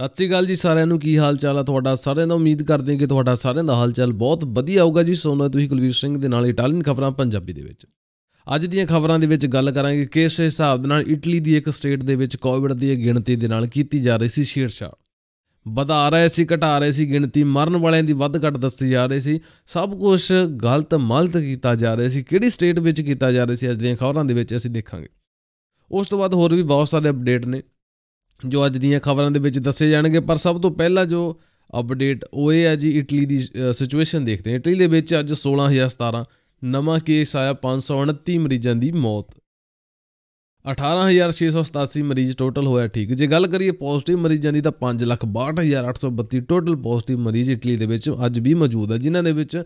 ਸਤਿ ਸ੍ਰੀ ਅਕਾਲ ਜੀ ਸਾਰਿਆਂ ਨੂੰ ਕੀ ਹਾਲ ਚਾਲ ਆ ਤੁਹਾਡਾ ਸਾਰਿਆਂ ਦਾ ਉਮੀਦ ਕਰਦੇ ਹਾਂ ਕਿ ਤੁਹਾਡਾ ਸਾਰਿਆਂ ਦਾ ਹਾਲ ਚਾਲ ਬਹੁਤ ਵਧੀਆ ਹੋਊਗਾ ਜੀ ਸੋਨਾ ਤੁਸੀਂ ਕੁਲਵੀਰ ਸਿੰਘ ਦੇ ਨਾਲ ਇਟਾਲੀਅਨ ਖਬਰਾਂ ਪੰਜਾਬੀ ਦੇ ਵਿੱਚ ਅੱਜ ਦੀਆਂ ਖਬਰਾਂ ਦੇ ਵਿੱਚ ਗੱਲ ਕਰਾਂਗੇ ਕਿਸ ਹਿਸਾਬ ਦੇ ਨਾਲ ਇਟਲੀ ਦੀ ਇੱਕ ਸਟੇਟ ਦੇ ਵਿੱਚ ਕੋਵਿਡ ਦੀ ਗਿਣਤੀ ਦੇ ਨਾਲ ਕੀਤੀ ਜਾ ਰਹੀ ਸੀ ਛੇੜਛਾੜ ਵਧਾ ਰਹੇ ਸੀ ਘਟਾ ਰਹੇ ਸੀ ਗਿਣਤੀ ਮਰਨ ਵਾਲਿਆਂ ਦੀ ਵੱਧ ਘਟ ਦੱਸੀ ਜਾ ਰਹੀ ਸੀ ਸਭ ਕੁਝ ਗਲਤ ਮਲਤ ਕੀਤਾ ਜਾ ਰਿਹਾ ਸੀ ਕਿਹੜੀ ਸਟੇਟ ਵਿੱਚ ਕੀਤਾ ਜਾ ਰਿਹਾ ਸੀ ਅੱਜ ਦੀਆਂ ਖਬਰਾਂ ਦੇ ਵਿੱਚ ਅਸੀਂ ਦੇਖਾਂਗੇ ਉਸ ਤੋਂ ਬਾਅਦ ਹੋਰ ਵੀ ਬਹੁਤ ਸਾਰੇ ਅਪਡੇਟ ਨੇ ਜੋ ਅੱਜ ਦੀਆਂ ਖਬਰਾਂ ਦੇ ਵਿੱਚ ਦੱਸੇ ਜਾਣਗੇ ਪਰ ਸਭ ਤੋਂ ਪਹਿਲਾਂ ਜੋ ਅਪਡੇਟ ਉਹ ਇਹ ਹੈ ਜੀ ਇਟਲੀ ਦੀ ਸਿਚੁਏਸ਼ਨ ਦੇਖਦੇ ਹਾਂ ਇਟਲੀ ਦੇ ਵਿੱਚ ਅੱਜ 16017 ਨਵਾਂ ਕੇਸ ਆਇਆ 529 ਮਰੀਜ਼ਾਂ ਦੀ ਮੌਤ 18687 ਮਰੀਜ਼ ਟੋਟਲ ਹੋਇਆ ਠੀਕ ਜੇ ਗੱਲ ਕਰੀਏ ਪੋਜ਼ਿਟਿਵ ਮਰੀਜ਼ਾਂ ਦੀ ਤਾਂ 562832 ਟੋਟਲ ਪੋਜ਼ਿਟਿਵ ਮਰੀਜ਼ ਇਟਲੀ ਦੇ ਵਿੱਚ ਅੱਜ ਵੀ ਮੌਜੂਦ ਹੈ ਜਿਨ੍ਹਾਂ ਦੇ ਵਿੱਚ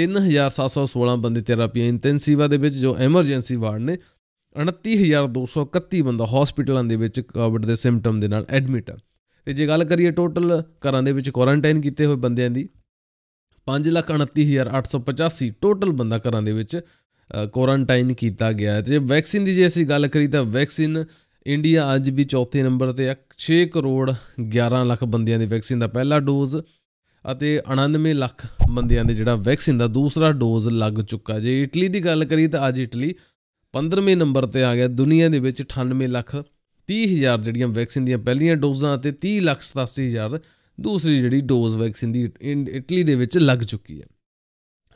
3716 ਬੰਦੇ ਥੈਰਾਪੀ ਇੰਟੈਂਸਿਵਾ ਦੇ ਵਿੱਚ ਜੋ ਐਮਰਜੈਂਸੀ ਵਾਰਡ ਨੇ 29231 ਬੰਦਾ ਹਸਪੀਟਲਾਂ ਦੇ ਵਿੱਚ ਕੋਵਿਡ ਦੇ ਸਿੰਪਟਮ ਦੇ ਨਾਲ ਐਡਮਿਟ ਆ ਤੇ ਜੇ ਗੱਲ ਕਰੀਏ ਟੋਟਲ ਘਰਾਂ ਦੇ ਵਿੱਚ ਕੁਆਰੰਟਾਈਨ ਕੀਤੇ ਹੋਏ ਬੰਦਿਆਂ ਦੀ 529885 ਟੋਟਲ ਬੰਦਾ ਘਰਾਂ ਦੇ ਵਿੱਚ ਕੁਆਰੰਟਾਈਨ ਕੀਤਾ ਗਿਆ ਹੈ ਤੇ ਜੇ ਵੈਕਸੀਨ ਦੀ ਜੇ ਅਸੀਂ ਗੱਲ ਕਰੀ ਤਾਂ ਵੈਕਸੀਨ ਇੰਡੀਆ ਅੱਜ ਵੀ ਚੌਥੇ ਨੰਬਰ ਤੇ ਹੈ 6 ਕਰੋੜ 11 ਲੱਖ ਬੰਦਿਆਂ ਦੀ ਵੈਕਸੀਨ ਦਾ ਪਹਿਲਾ ਡੋਜ਼ ਅਤੇ 99 ਲੱਖ ਬੰਦਿਆਂ ਦੇ ਜਿਹੜਾ ਵੈਕਸੀਨ ਦਾ ਦੂਸਰਾ ਡੋਜ਼ ਲੱਗ ਚੁੱਕਾ ਜੇ ਇਟਲੀ ਦੀ ਗੱਲ ਕਰੀ ਤਾਂ ਅੱਜ ਇਟਲੀ 15ਵੇਂ ਨੰਬਰ ਤੇ ਆ ਗਿਆ ਦੁਨੀਆ ਦੇ ਵਿੱਚ 98 ਲੱਖ 30 ਹਜ਼ਾਰ ਜਿਹੜੀਆਂ ਵੈਕਸੀਨ ਦੀਆਂ ਪਹਿਲੀਆਂ ਡੋਜ਼ਾਂ ਤੇ 30 ਲੱਖ 87 ਹਜ਼ਾਰ ਦੂਸਰੀ ਜਿਹੜੀ ਡੋਜ਼ ਵੈਕਸੀਨ ਦੀ ਇਟਲੀ ਦੇ ਵਿੱਚ ਲੱਗ ਚੁੱਕੀ ਹੈ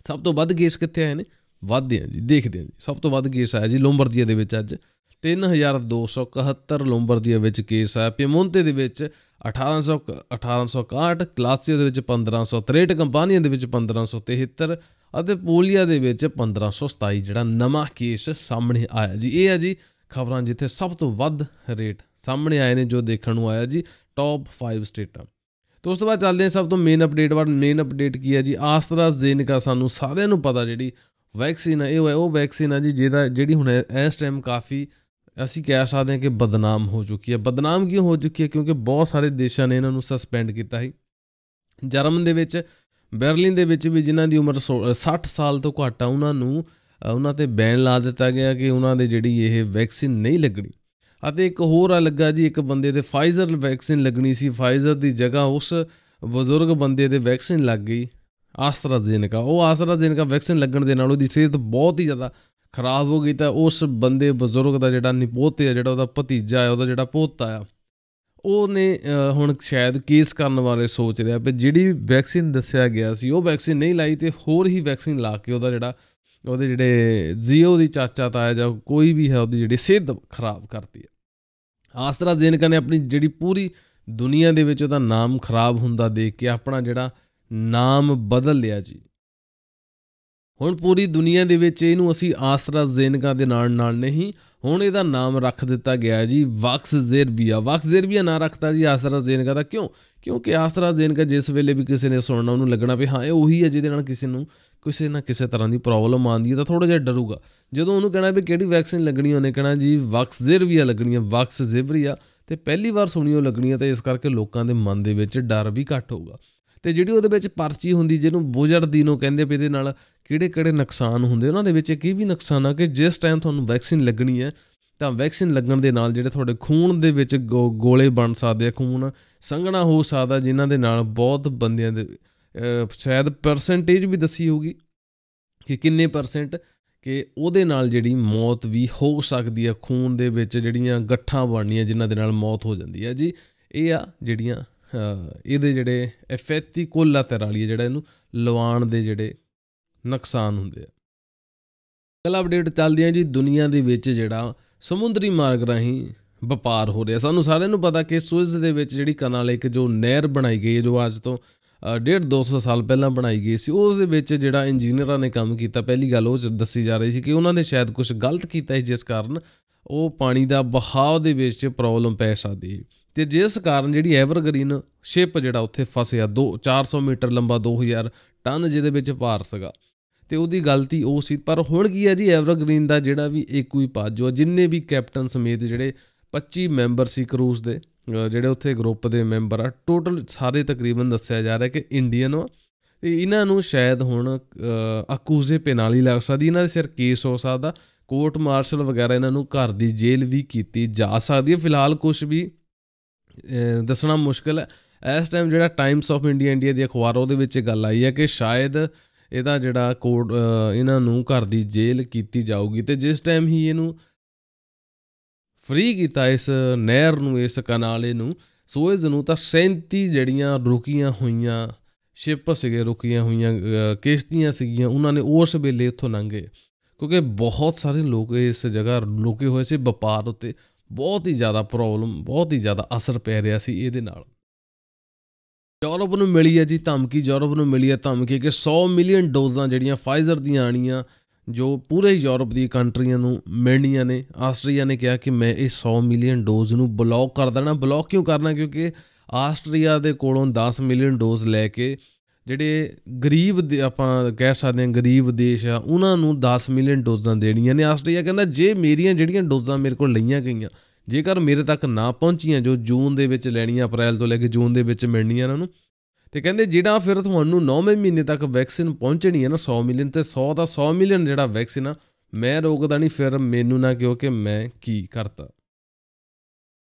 ਸਭ ਤੋਂ ਵੱਧ ਕੇਸ ਕਿੱਥੇ ਆਏ ਨੇ ਵੱਧਦੇ ਆ ਜੀ ਦੇਖਦੇ ਆ ਜੀ ਸਭ ਤੋਂ ਵੱਧ ਕੇਸ ਆਇਆ ਜੀ ਲੋਮਬਰਦੀਆ ਦੇ ਵਿੱਚ ਅੱਜ 3271 ਲੋਮਬਰਦੀਆ ਵਿੱਚ ਕੇਸ ਆਇਆ ਪੀਮੋਂਤੇ ਦੇ ਵਿੱਚ 1800 1861 ਕਲਾਸੀਓ ਦੇ ਵਿੱਚ 1563 ਕੰਪਨੀਆਂ ਦੇ ਵਿੱਚ 1573 ਅਤੇ ਪੋਲੀਆ ਦੇ ਵਿੱਚ 1527 ਜਿਹੜਾ ਨਵਾਂ ਕੇਸ ਸਾਹਮਣੇ ਆਇਆ ਜੀ ਇਹ ਹੈ ਜੀ ਖਬਰਾਂ ਜਿੱਥੇ ਸਭ ਤੋਂ ਵੱਧ ਰੇਟ ਸਾਹਮਣੇ ਆਏ ਨੇ ਜੋ ਦੇਖਣ ਨੂੰ ਆਇਆ ਜੀ ਟੌਪ 5 ਸਟੇਟਾਂ ਤੋਂ ਉਸ ਤੋਂ ਬਾਅਦ ਚੱਲਦੇ ਹਾਂ ਸਭ ਤੋਂ ਮੇਨ ਅਪਡੇਟ ਵਾਰ ਮੇਨ ਅਪਡੇਟ ਕੀ ਹੈ ਜੀ ਜ਼ੇਨਿਕਾ ਸਾਨੂੰ ਸਾਰਿਆਂ ਨੂੰ ਪਤਾ ਜਿਹੜੀ ਵੈਕਸੀਨ ਹੈ ਇਹ ਉਹ ਵੈਕਸੀਨ ਹੈ ਜੀ ਜਿਹਦਾ ਜਿਹੜੀ ਹੁਣ ਇਸ ਟਾਈਮ ਕਾਫੀ ਅਸੀਂ ਕਹਿ ਸਕਦੇ ਹਾਂ ਕਿ ਬਦਨਾਮ ਹੋ ਚੁੱਕੀ ਹੈ ਬਦਨਾਮ ਕਿਉਂ ਹੋ ਚੁੱਕੀ ਹੈ ਕਿਉਂਕਿ ਬਹੁਤ ਸਾਰੇ ਦੇਸ਼ਾਂ ਨੇ ਇਹਨਾਂ ਨੂੰ ਸਸਪੈਂਡ ਕੀਤਾ ਹੈ ਜਰਮਨ ਦੇ ਵਿੱਚ ਬਰਲਿਨ ਦੇ ਵਿੱਚ ਵੀ ਜਿਨ੍ਹਾਂ ਦੀ ਉਮਰ 60 ਸਾਲ ਤੋਂ ਘੱਟ ਆ ਉਹਨਾਂ ਨੂੰ ਉਹਨਾਂ ਤੇ ਬੈਨ ਲਾ ਦਿੱਤਾ ਗਿਆ ਕਿ ਉਹਨਾਂ ਦੇ ਜਿਹੜੀ ਇਹ ਵੈਕਸੀਨ ਨਹੀਂ ਲੱਗਣੀ ਅਤੇ ਇੱਕ ਹੋਰ ਆ ਲੱਗਾ ਜੀ ਇੱਕ ਬੰਦੇ ਤੇ ਫਾਈਜ਼ਰ ਵੈਕਸੀਨ ਲੱਗਣੀ ਸੀ ਫਾਈਜ਼ਰ ਦੀ ਜਗ੍ਹਾ ਉਸ ਬਜ਼ੁਰਗ ਬੰਦੇ ਤੇ ਵੈਕਸੀਨ ਲੱਗ ਗਈ ਆਸਰਾ ਆਸਟਰਾਜ਼ੇਨਕਾ ਉਹ ਆਸਰਾ ਆਸਟਰਾਜ਼ੇਨਕਾ ਵੈਕਸੀਨ ਲੱਗਣ ਦੇ ਨਾਲ ਉਹਦੀ ਸਿਹਤ ਬਹੁਤ ਹੀ ਜ਼ਿਆਦਾ ਖਰਾਬ ਹੋ ਗਈ ਤਾਂ ਉਸ ਬੰਦੇ ਬਜ਼ੁਰਗ ਦਾ ਜਿਹੜਾ ਨਿਪੋਤੇ ਆ ਜਿਹੜਾ ਉਹਦਾ ਭਤੀਜਾ ਆ ਉਹਦਾ ਜਿਹੜਾ ਪੋਤਾ ਆ ਉਹਨੇ ਹੁਣ ਸ਼ਾਇਦ ਕੇਸ ਕਰਨ ਬਾਰੇ ਸੋਚ ਰਿਹਾ ਵੀ ਜਿਹੜੀ ਵੈਕਸੀਨ ਦੱਸਿਆ ਗਿਆ ਸੀ ਉਹ ਵੈਕਸੀਨ ਨਹੀਂ ਲਾਈ ਤੇ ਹੋਰ ਹੀ ਵੈਕਸੀਨ ਲਾ ਕੇ ਉਹਦਾ ਜਿਹੜਾ ਉਹਦੇ ਜਿਹੜੇ ਜ਼ੀਓ ਦੀ ਚਾਚਾ ਤਾਇਆ ਜਾਂ ਕੋਈ ਵੀ ਹੈ ਉਹਦੀ ਜਿਹੜੀ ਸਿਹਤ ਖਰਾਬ ਕਰਤੀ ਹੈ ਆਸਤਰਾ ਜ਼ੇਨਕਾ ਨੇ ਆਪਣੀ ਜਿਹੜੀ ਪੂਰੀ ਦੁਨੀਆ ਦੇ ਵਿੱਚ ਉਹਦਾ ਨਾਮ ਖਰਾਬ ਹੁੰਦਾ ਦੇਖ ਕੇ ਆਪਣਾ ਜਿਹੜਾ ਨਾਮ ਬਦਲ ਲਿਆ ਜੀ ਹੁਣ ਪੂਰੀ ਦੁਨੀਆ ਦੇ ਵਿੱਚ ਇਹਨੂੰ ਅਸੀਂ ਆਸਰਾ ਜ਼ੇਨਗਾ ਦੇ ਨਾਲ ਨਾਲ ਨਹੀਂ ਹੁਣ ਇਹਦਾ ਨਾਮ ਰੱਖ ਦਿੱਤਾ ਗਿਆ ਜੀ ਵਕਸ ਜ਼ੇਰਬੀਆ ਵਕਸ ਜ਼ੇਰਬੀਆ ਨਾਂ ਰੱਖਤਾ ਜੀ ਆਸਰਾ ਜ਼ੇਨਗਾ ਦਾ ਕਿਉਂ ਕਿਉਂਕਿ ਆਸਰਾ ਜ਼ੇਨਗਾ ਜਿਸ ਵੇਲੇ ਵੀ ਕਿਸੇ ਨੇ ਸੁਣਨਾ ਉਹਨੂੰ ਲੱਗਣਾ ਵੀ ਹਾਂ ਇਹ ਉਹੀ ਹੈ ਜਿਹਦੇ ਨਾਲ ਕਿਸੇ ਨੂੰ ਕਿਸੇ ਨਾ ਕਿਸੇ ਤਰ੍ਹਾਂ ਦੀ ਪ੍ਰੋਬਲਮ ਆਉਂਦੀ ਹੈ ਤਾਂ ਥੋੜਾ ਜਿਹਾ ਡਰੂਗਾ ਜਦੋਂ ਉਹਨੂੰ ਕਹਿਣਾ ਵੀ ਕਿਹੜੀ ਵੈਕਸੀਨ ਲੱਗਣੀ ਉਹਨੇ ਕਹਿਣਾ ਜੀ ਵਕਸ ਜ਼ੇਰਬੀਆ ਲੱਗਣੀ ਹੈ ਵਕਸ ਜ਼ੇਬਰੀਆ ਤੇ ਪਹਿਲੀ ਵਾਰ ਸੁਣੀ ਉਹ ਲੱਗਣੀ ਹੈ ਤਾਂ ਇਸ ਕਰਕੇ ਲੋਕਾਂ ਦੇ ਮਨ ਦੇ ਵਿੱਚ ਡਰ ਵੀ ਘੱਟ ਹੋਊਗਾ ਤੇ ਜਿਹੜੀ ਉਹਦੇ ਵਿੱਚ ਪਰਚੀ ਹੁੰਦੀ ਜਿਹਨੂੰ ਦੀ ਨੂੰ ਕਹਿੰਦੇ ਵੀ ਇਹਦੇ ਨਾਲ ਕਿਹੜੇ ਕਿਹੜੇ ਨੁਕਸਾਨ ਹੁੰਦੇ ਉਹਨਾਂ ਦੇ ਵਿੱਚ ਇੱਕ ਇਹ ਵੀ ਨੁਕਸਾਨ ਆ ਕਿ ਜਿਸ ਟਾਈਮ ਤੁਹਾਨੂੰ ਵੈਕਸੀਨ ਲੱਗਣੀ ਹੈ ਤਾਂ ਵੈਕਸੀਨ ਲੱਗਣ ਦੇ ਨਾਲ ਜਿਹੜੇ ਤੁਹਾਡੇ ਖੂਨ ਦੇ ਵਿੱਚ ਗੋਲੇ ਬਣ ਸਕਦੇ ਆ ਖੂਨ ਸੰਘਣਾ ਹੋ ਸਕਦਾ ਜਿਨ੍ਹਾਂ ਦੇ ਨਾਲ ਬਹੁਤ ਬੰਦਿਆਂ ਦੇ ਸ਼ਾਇਦ ਪਰਸੈਂਟੇਜ ਵੀ ਦੱਸੀ ਹੋਗੀ ਕਿ ਕਿੰਨੇ ਪਰਸੈਂਟ ਕਿ ਉਹਦੇ ਨਾਲ ਜਿਹੜੀ ਮੌਤ ਵੀ ਹੋ ਸਕਦੀ ਹੈ ਖੂਨ ਦੇ ਵਿੱਚ ਜਿਹੜੀਆਂ ਗੱਠਾਂ ਬਣਨੀਆਂ ਜਿਨ੍ਹਾਂ ਦੇ ਨਾਲ ਮੌਤ ਹੋ ਜਾਂਦੀ ਹੈ ਜੀ ਇਹ ਆ ਜਿਹੜੀਆਂ ਇਹਦੇ ਜਿਹੜੇ ਐਫੈਤੀ ਕੋਲਾਤੇਰਾਲੀ ਜਿਹੜਾ ਇਹਨੂੰ ਲਵਾਣ ਦੇ ਜਿਹੜੇ ਨੁਕਸਾਨ ਹੁੰਦੇ ਆ ਅਗਲਾ ਅਪਡੇਟ ਚੱਲਦੀ ਹੈ ਜੀ ਦੁਨੀਆ ਦੇ ਵਿੱਚ ਜਿਹੜਾ ਸਮੁੰਦਰੀ ਮਾਰਗ ਰਾਹੀਂ ਵਪਾਰ ਹੋ ਰਿਹਾ ਸਾਨੂੰ ਸਾਰਿਆਂ ਨੂੰ ਪਤਾ ਕਿ ਸੂਇਜ਼ ਦੇ ਵਿੱਚ ਜਿਹੜੀ ਕਨਾਲ ਇੱਕ ਜੋ ਨਹਿਰ ਬਣਾਈ ਗਈ ਹੈ ਜੋ ਅੱਜ ਤੋਂ 1.5 200 ਸਾਲ ਪਹਿਲਾਂ ਬਣਾਈ ਗਈ ਸੀ ਉਸ ਦੇ ਵਿੱਚ ਜਿਹੜਾ ਇੰਜੀਨੀਅਰਾਂ ਨੇ ਕੰਮ ਕੀਤਾ ਪਹਿਲੀ ਗੱਲ ਉਹ ਦੱਸੀ ਜਾ ਰਹੀ ਸੀ ਕਿ ਉਹਨਾਂ ਨੇ ਸ਼ਾਇਦ ਕੁਝ ਗਲਤ ਕੀਤਾ ਸੀ ਜਿਸ ਕਾਰਨ ਉਹ ਪਾਣੀ ਦਾ ਬਹਾਅ ਦੇ ਵਿੱਚ ਪ੍ਰੋਬਲਮ ਪੈ ਸਕਦੀ ਹੈ ਤੇ ਜਿਸ ਕਾਰਨ ਜਿਹੜੀ ਐਵਰਗ੍ਰੀਨ ਸ਼ਿਪ ਜਿਹੜਾ ਉੱਥੇ ਫਸਿਆ 2 400 ਮੀਟਰ ਲੰਬਾ 2000 ਟਨ ਜਿਹਦੇ ਵਿੱਚ ਭਾਰ ਸੀਗਾ ਤੇ ਉਹਦੀ ਗਲਤੀ ਉਹ ਸੀ ਪਰ ਹੁਣ ਕੀ ਹੈ ਜੀ ਐਵਰਗ੍ਰੀਨ ਦਾ ਜਿਹੜਾ ਵੀ ਇੱਕੋ ਹੀ ਜੋ ਜਿੰਨੇ ਵੀ ਕੈਪਟਨ ਸਮੇਤ ਜਿਹੜੇ 25 ਮੈਂਬਰ ਸੀ ਕਰੂਜ਼ ਦੇ ਜਿਹੜੇ ਉੱਥੇ ਗਰੁੱਪ ਦੇ ਮੈਂਬਰ ਆ ਟੋਟਲ ਸਾਰੇ ਤਕਰੀਬਨ ਦੱਸਿਆ ਜਾ ਰਿਹਾ ਕਿ ਇੰਡੀਅਨ ਆ ਤੇ ਇਹਨਾਂ ਨੂੰ ਸ਼ਾਇਦ ਹੁਣ ਅਕੂਜ਼ੇ ਪੈਨਾਲੀ ਲੱਗ ਸਕਦੀ ਇਹਨਾਂ ਦੇ ਸਿਰ ਕੇਸ ਹੋ ਸਕਦਾ ਕੋਰਟ ਮਾਰਸ਼ਲ ਵਗੈਰਾ ਇਹਨਾਂ ਨੂੰ ਘਰ ਦੀ ਜੇਲ੍ਹ ਵੀ ਕੀਤੀ ਜਾ ਸਕਦੀ ਹੈ ਫਿਲਹਾਲ ਕੁਝ ਵੀ ਦੱਸਣਾ ਮੁਸ਼ਕਲ ਹੈ ਇਸ ਟਾਈਮ ਜਿਹੜਾ ਟਾਈਮਸ ਆਫ ਇੰਡੀਆ ਇੰਡੀਆ ਦੀ ਅਖਬਾਰ ਉਹਦੇ ਵਿੱਚ ਗੱਲ ਆਈ ਹੈ ਕਿ ਸ਼ਾਇਦ ਇਹਦਾ ਜਿਹੜਾ ਕੋਡ ਇਹਨਾਂ ਨੂੰ ਘਰ ਦੀ ਜੇਲ੍ਹ ਕੀਤੀ ਜਾਊਗੀ ਤੇ ਜਿਸ ਟਾਈਮ ਹੀ ਇਹਨੂੰ ਫ੍ਰੀ ਕੀਤਾ ਇਸ ਨਹਿਰ ਨੂੰ ਇਸ ਕਨਾਲੇ ਨੂੰ ਇਹ ਜਨੂ ਤਾਂ 37 ਜਿਹੜੀਆਂ ਰੁਕੀਆਂ ਹੋਈਆਂ ਸ਼ਿਪ ਸੀਗੇ ਰੁਕੀਆਂ ਹੋਈਆਂ ਕਿਸ਼ਤੀਆਂ ਸੀਗੀਆਂ ਉਹਨਾਂ ਨੇ ਉਸ ਵੇਲੇ ਉੱਥੋਂ ਲੰਘੇ ਕਿਉਂਕਿ ਬਹੁਤ ਸਾਰੇ ਲੋਕ ਇਸ ਜਗ੍ਹਾ ਰੁਕੇ ਹੋਏ ਸੀ ਵਪਾਰ ਉੱਤੇ ਬਹੁਤ ਹੀ ਜ਼ਿਆਦਾ ਪ੍ਰੋਬਲਮ ਬਹੁਤ ਹੀ ਜ਼ਿਆਦਾ ਅਸਰ ਪੈ ਰਿਹਾ ਸੀ ਇਹਦੇ ਨਾਲ ਯੂਰਪ ਨੂੰ ਮਿਲੀ ਹੈ ਜੀ ਧਮਕੀ ਯੂਰਪ ਨੂੰ ਮਿਲੀ ਹੈ ਧਮਕੀ ਕਿ 100 ਮਿਲੀਅਨ ਡੋਜ਼ਾਂ ਜਿਹੜੀਆਂ ਫਾਈਜ਼ਰ ਦੀਆਂ ਆਣੀਆਂ ਜੋ ਪੂਰੇ ਯੂਰਪ ਦੀ ਕੰਟਰੀਆਂ ਨੂੰ ਮਿਲਣੀਆਂ ਨੇ ਆਸਟਰੀਆ ਨੇ ਕਿਹਾ ਕਿ ਮੈਂ ਇਹ 100 ਮਿਲੀਅਨ ਡੋਜ਼ ਨੂੰ ਬਲੌਕ ਕਰ ਦੇਣਾ ਬਲੌਕ ਕਿਉਂ ਕਰਨਾ ਕਿਉਂਕਿ ਆਸਟਰੀਆ ਦੇ ਕੋਲੋਂ 10 ਮਿਲੀਅਨ ਡੋਜ਼ ਲੈ ਕੇ ਜਿਹੜੇ ਗਰੀਬ ਆਪਾਂ ਕਹਿ ਸਕਦੇ ਹਾਂ ਗਰੀਬ ਦੇਸ਼ ਆ ਉਹਨਾਂ ਨੂੰ 10 ਮਿਲੀਅਨ ਡੋਜ਼ਾਂ ਦੇਣੀਆਂ ਨੇ ਆਸਟ੍ਰੇਲੀਆ ਕਹਿੰਦਾ ਜੇ ਮੇਰੀਆਂ ਜਿਹੜੀਆਂ ਡੋਜ਼ਾਂ ਮੇਰੇ ਕੋਲ ਲਈਆਂ ਗਈਆਂ ਜੇਕਰ ਮੇਰੇ ਤੱਕ ਨਾ ਪਹੁੰਚੀਆਂ ਜੋ ਜੂਨ ਦੇ ਵਿੱਚ ਲੈਣੀਆਂ ਅਪ੍ਰੈਲ ਤੋਂ ਲੈ ਕੇ ਜੂਨ ਦੇ ਵਿੱਚ ਮਿਲਣੀਆਂ ਇਹਨਾਂ ਨੂੰ ਤੇ ਕਹਿੰਦੇ ਜਿਹੜਾ ਫਿਰ ਤੁਹਾਨੂੰ 9ਵੇਂ ਮਹੀਨੇ ਤੱਕ ਵੈਕਸੀਨ ਪਹੁੰਚਣੀ ਹੈ ਨਾ 100 ਮਿਲੀਅਨ ਤੇ 100 ਦਾ 100 ਮਿਲੀਅਨ ਜਿਹੜਾ ਵੈਕਸੀਨ ਆ ਮੈਂ ਰੋਕਦਾ ਨਹੀਂ ਫਿਰ ਮੈਨੂੰ ਨਾ ਕਿਉਂਕਿ ਮੈਂ ਕੀ ਕਰਤਾ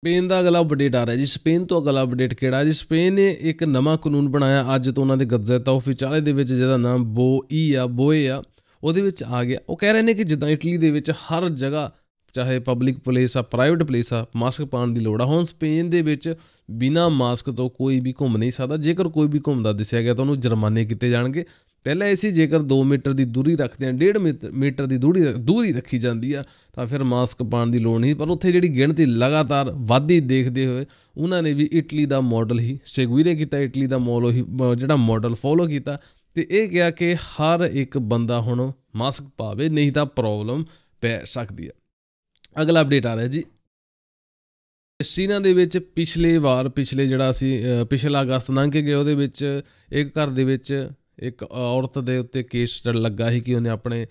ਸਪੇਨ ਦਾ ਅਗਲਾ ਅਪਡੇਟ ਆ ਰਿਹਾ ਜੀ ਸਪੇਨ ਤੋਂ ਅਗਲਾ ਅਪਡੇਟ ਕਿਹੜਾ ਜੀ ਸਪੇਨ ਨੇ ਇੱਕ ਨਵਾਂ ਕਾਨੂੰਨ ਬਣਾਇਆ ਅੱਜ ਤੋਂ ਉਹਨਾਂ ਦੇ ਗਜ਼ਟ ਆਫ ਦੇ ਵਿੱਚ ਜਿਹਦਾ ਨਾਮ ਬੋਈ ਆ ਬੋਏ ਆ ਉਹਦੇ ਵਿੱਚ ਆ ਗਿਆ ਉਹ ਕਹਿ ਰਹੇ ਨੇ ਕਿ ਜਿੱਦਾਂ ਇਟਲੀ ਦੇ ਵਿੱਚ ਹਰ ਜਗ੍ਹਾ ਚਾਹੇ ਪਬਲਿਕ ਪਲੇਸ ਆ ਪ੍ਰਾਈਵੇਟ ਪਲੇਸ ਆ ਮਾਸਕ ਪਾਉਣ ਦੀ ਲੋੜ ਆ ਹੁਣ ਸਪੇਨ ਦੇ ਵਿੱਚ ਬਿਨਾ ਮਾਸਕ ਤੋਂ ਕੋਈ ਵੀ ਘੁੰਮ ਨਹੀਂ ਸਕਦਾ ਜੇਕਰ ਕੋਈ ਵੀ ਘੁੰਮਦਾ ਦਿਸਿਆ ਗਿਆ ਤਾਂ ਉਹਨੂੰ ਜੁਰਮਾਨੇ ਕੀਤੇ ਜਾਣਗੇ ਪਹਿਲਾਂ ਇਹ ਸੀ ਜੇਕਰ 2 ਮੀਟਰ ਦੀ ਦੂਰੀ ਰੱਖਦੇ ਆ 1.5 ਮੀਟਰ ਦੀ ਦੂਰੀ ਦੂਰੀ ਰੱਖੀ ਜਾਂਦੀ ਆ ਤਾਂ ਫਿਰ ਮਾਸਕ ਪਾਣ ਦੀ ਲੋੜ ਨਹੀਂ ਪਰ ਉੱਥੇ ਜਿਹੜੀ ਗਿਣਤੀ ਲਗਾਤਾਰ ਵਾਧੀ ਦੇਖਦੇ ਹੋਏ ਉਹਨਾਂ ਨੇ ਵੀ ਇਟਲੀ ਦਾ ਮਾਡਲ ਹੀ ਸੇਗਵੀਰੇ ਕੀਤਾ ਇਟਲੀ ਦਾ ਮਾਡਲ ਹੀ ਜਿਹੜਾ ਮਾਡਲ ਫੋਲੋ ਕੀਤਾ ਤੇ ਇਹ ਕਿਹਾ ਕਿ ਹਰ ਇੱਕ ਬੰਦਾ ਹੁਣ ਮਾਸਕ ਪਾਵੇ ਨਹੀਂ ਤਾਂ ਪ੍ਰੋਬਲਮ ਪੈ ਸਕਦੀ ਆ ਅਗਲਾ ਅਪਡੇਟ ਆ ਰਿਹਾ ਜੀ ਸੀਨਾ ਦੇ ਵਿੱਚ ਪਿਛਲੇ ਵਾਰ ਪਿਛਲੇ ਜਿਹੜਾ ਸੀ ਪਿਛਲਾ ਅਗਸਤ ਲੰਘ ਕੇ ਗਿਆ ਉਹਦੇ ਵਿੱਚ ਇੱਕ ਘਰ ਦੇ ਵਿੱਚ ਇੱਕ ਔਰਤ ਦੇ ਉੱਤੇ ਕੇਸ ਲੱਗਾ ਸੀ ਕਿ ਉਹਨੇ ਆਪਣੇ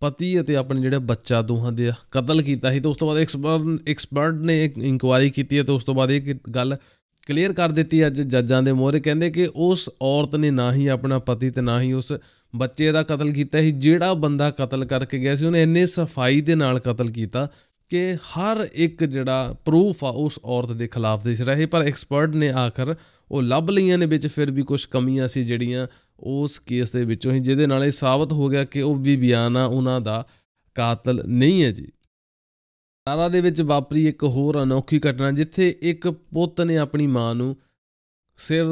ਪਤੀ ਅਤੇ ਆਪਣੇ ਜਿਹੜੇ ਬੱਚਾ ਦੋਹਾਂ ਦੇ ਕਤਲ ਕੀਤਾ ਸੀ ਤੇ ਉਸ ਤੋਂ ਬਾਅਦ ਐਕਸਪਰਟ ਐਕਸਪਰਟ ਨੇ ਇੱਕ ਇਨਕੁਆਇਰੀ ਕੀਤੀ ਹੈ ਤੇ ਉਸ ਤੋਂ ਬਾਅਦ ਇਹ ਗੱਲ ਕਲੀਅਰ ਕਰ ਦਿੱਤੀ ਅੱਜ ਜੱਜਾਂ ਦੇ ਮੋਹਰੇ ਕਹਿੰਦੇ ਕਿ ਉਸ ਔਰਤ ਨੇ ਨਾ ਹੀ ਆਪਣਾ ਪਤੀ ਤੇ ਨਾ ਹੀ ਉਸ ਬੱਚੇ ਦਾ ਕਤਲ ਕੀਤਾ ਸੀ ਜਿਹੜਾ ਬੰਦਾ ਕਤਲ ਕਰਕੇ ਗਿਆ ਸੀ ਉਹਨੇ ਇੰਨੇ ਸਫਾਈ ਦੇ ਨਾਲ ਕਤਲ ਕੀਤਾ ਕਿ ਹਰ ਇੱਕ ਜਿਹੜਾ ਪ੍ਰੂਫ ਆ ਉਸ ਔਰਤ ਦੇ ਖਿਲਾਫ ਦੇ ਰਹੇ ਪਰ ਐਕਸਪਰਟ ਨੇ ਆਖਰ ਉਹ ਲੱਭ ਲਈਆਂ ਨੇ ਵਿੱਚ ਫਿਰ ਵੀ ਕੁਝ ਕਮੀਆਂ ਸੀ ਜਿਹੜੀਆਂ ਉਸ ਕੇਸ ਦੇ ਵਿੱਚੋਂ ਹੀ ਜਿਹਦੇ ਨਾਲ ਇਹ ਸਾਬਤ ਹੋ ਗਿਆ ਕਿ ਉਹ ਵੀ ਬਿਆਨਾ ਉਹਨਾਂ ਦਾ ਕਾਤਲ ਨਹੀਂ ਹੈ ਜੀ ਸਾਰਾ ਦੇ ਵਿੱਚ ਵਾਪਰੀ ਇੱਕ ਹੋਰ ਅਨੋਖੀ ਘਟਨਾ ਜਿੱਥੇ ਇੱਕ ਪੁੱਤ ਨੇ ਆਪਣੀ ਮਾਂ ਨੂੰ ਸਿਰ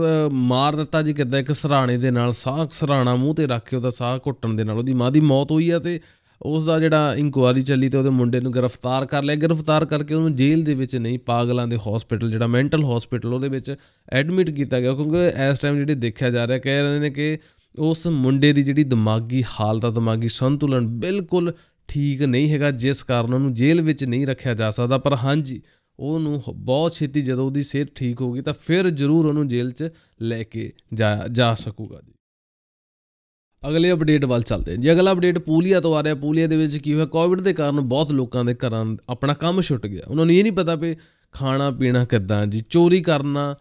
ਮਾਰ ਦਿੱਤਾ ਜੀ ਕਿਦਾਂ ਇੱਕ ਸਰਾਣੇ ਦੇ ਨਾਲ ਸਾਹ ਸਰਾਣਾ ਮੂੰਹ ਤੇ ਰੱਖ ਕੇ ਉਹਦਾ ਸਾਹ ਘੁੱਟਣ ਦੇ ਨਾਲ ਉਹਦੀ ਮਾਂ ਦੀ ਮੌਤ ਹੋਈ ਆ ਤੇ ਉਸ ਦਾ ਜਿਹੜਾ ਇਨਕੁਆਰੀ ਚੱਲੀ ਤੇ ਉਹਦੇ ਮੁੰਡੇ ਨੂੰ ਗ੍ਰਿਫਤਾਰ ਕਰ ਲਿਆ ਗ੍ਰਿਫਤਾਰ ਕਰਕੇ ਉਹਨੂੰ ਜੇਲ੍ਹ ਦੇ ਵਿੱਚ ਨਹੀਂ ਪਾਗਲਾਂ ਦੇ ਹਸਪੀਟਲ ਜਿਹੜਾ ਮੈਂਟਲ ਹਸਪੀਟਲ ਉਹਦੇ ਵਿੱਚ ਐਡਮਿਟ ਕੀਤਾ ਗਿਆ ਕਿਉਂਕਿ ਇਸ ਟਾਈਮ ਜਿਹੜੇ ਦੇਖਿਆ ਜਾ ਰਿਹਾ ਕਹਿ ਰਹੇ ਨੇ ਕਿ ਉਸ ਮੁੰਡੇ ਦੀ ਜਿਹੜੀ ਦਿਮਾਗੀ ਹਾਲਤ ਆ ਦਿਮਾਗੀ ਸੰਤੁਲਨ ਬਿਲਕੁਲ ਠੀਕ ਨਹੀਂ ਹੈਗਾ ਜਿਸ ਕਾਰਨ ਉਹਨੂੰ ਜੇਲ੍ਹ ਵਿੱਚ ਨਹੀਂ ਰੱਖਿਆ ਜਾ ਸਕਦਾ ਪਰ ਹਾਂਜੀ ਉਹਨੂੰ ਬਹੁਤ ਛੇਤੀ ਜਦੋਂ ਉਹਦੀ ਸਿਹਤ ਠੀਕ ਹੋਗੀ ਤਾਂ ਫਿਰ ਜ਼ਰੂਰ ਉਹਨੂੰ ਜੇਲ੍ਹ 'ਚ ਲੈ ਕੇ ਜਾ ਸਕੂਗਾ ਅਗਲੇ ਅਪਡੇਟ ਵੱਲ ਚੱਲਦੇ ਹਾਂ ਜੀ ਅਗਲਾ ਅਪਡੇਟ ਪੂਲੀਆ ਤੋਂ ਆ ਰਿਹਾ ਪੂਲੀਆ ਦੇ ਵਿੱਚ ਕੀ ਹੋਇਆ ਕੋਵਿਡ ਦੇ ਕਾਰਨ ਬਹੁਤ ਲੋਕਾਂ ਦੇ ਘਰਾਂ ਆਪਣਾ ਕੰਮ ਛੁੱਟ ਗਿਆ ਉਹਨਾਂ ਨੂੰ ਇਹ ਨਹੀਂ ਪਤਾ ਪਈ ਖਾਣਾ ਪੀਣਾ ਕਿੱਦਾਂ ਜੀ ਚੋਰੀ ਕਰਨਾ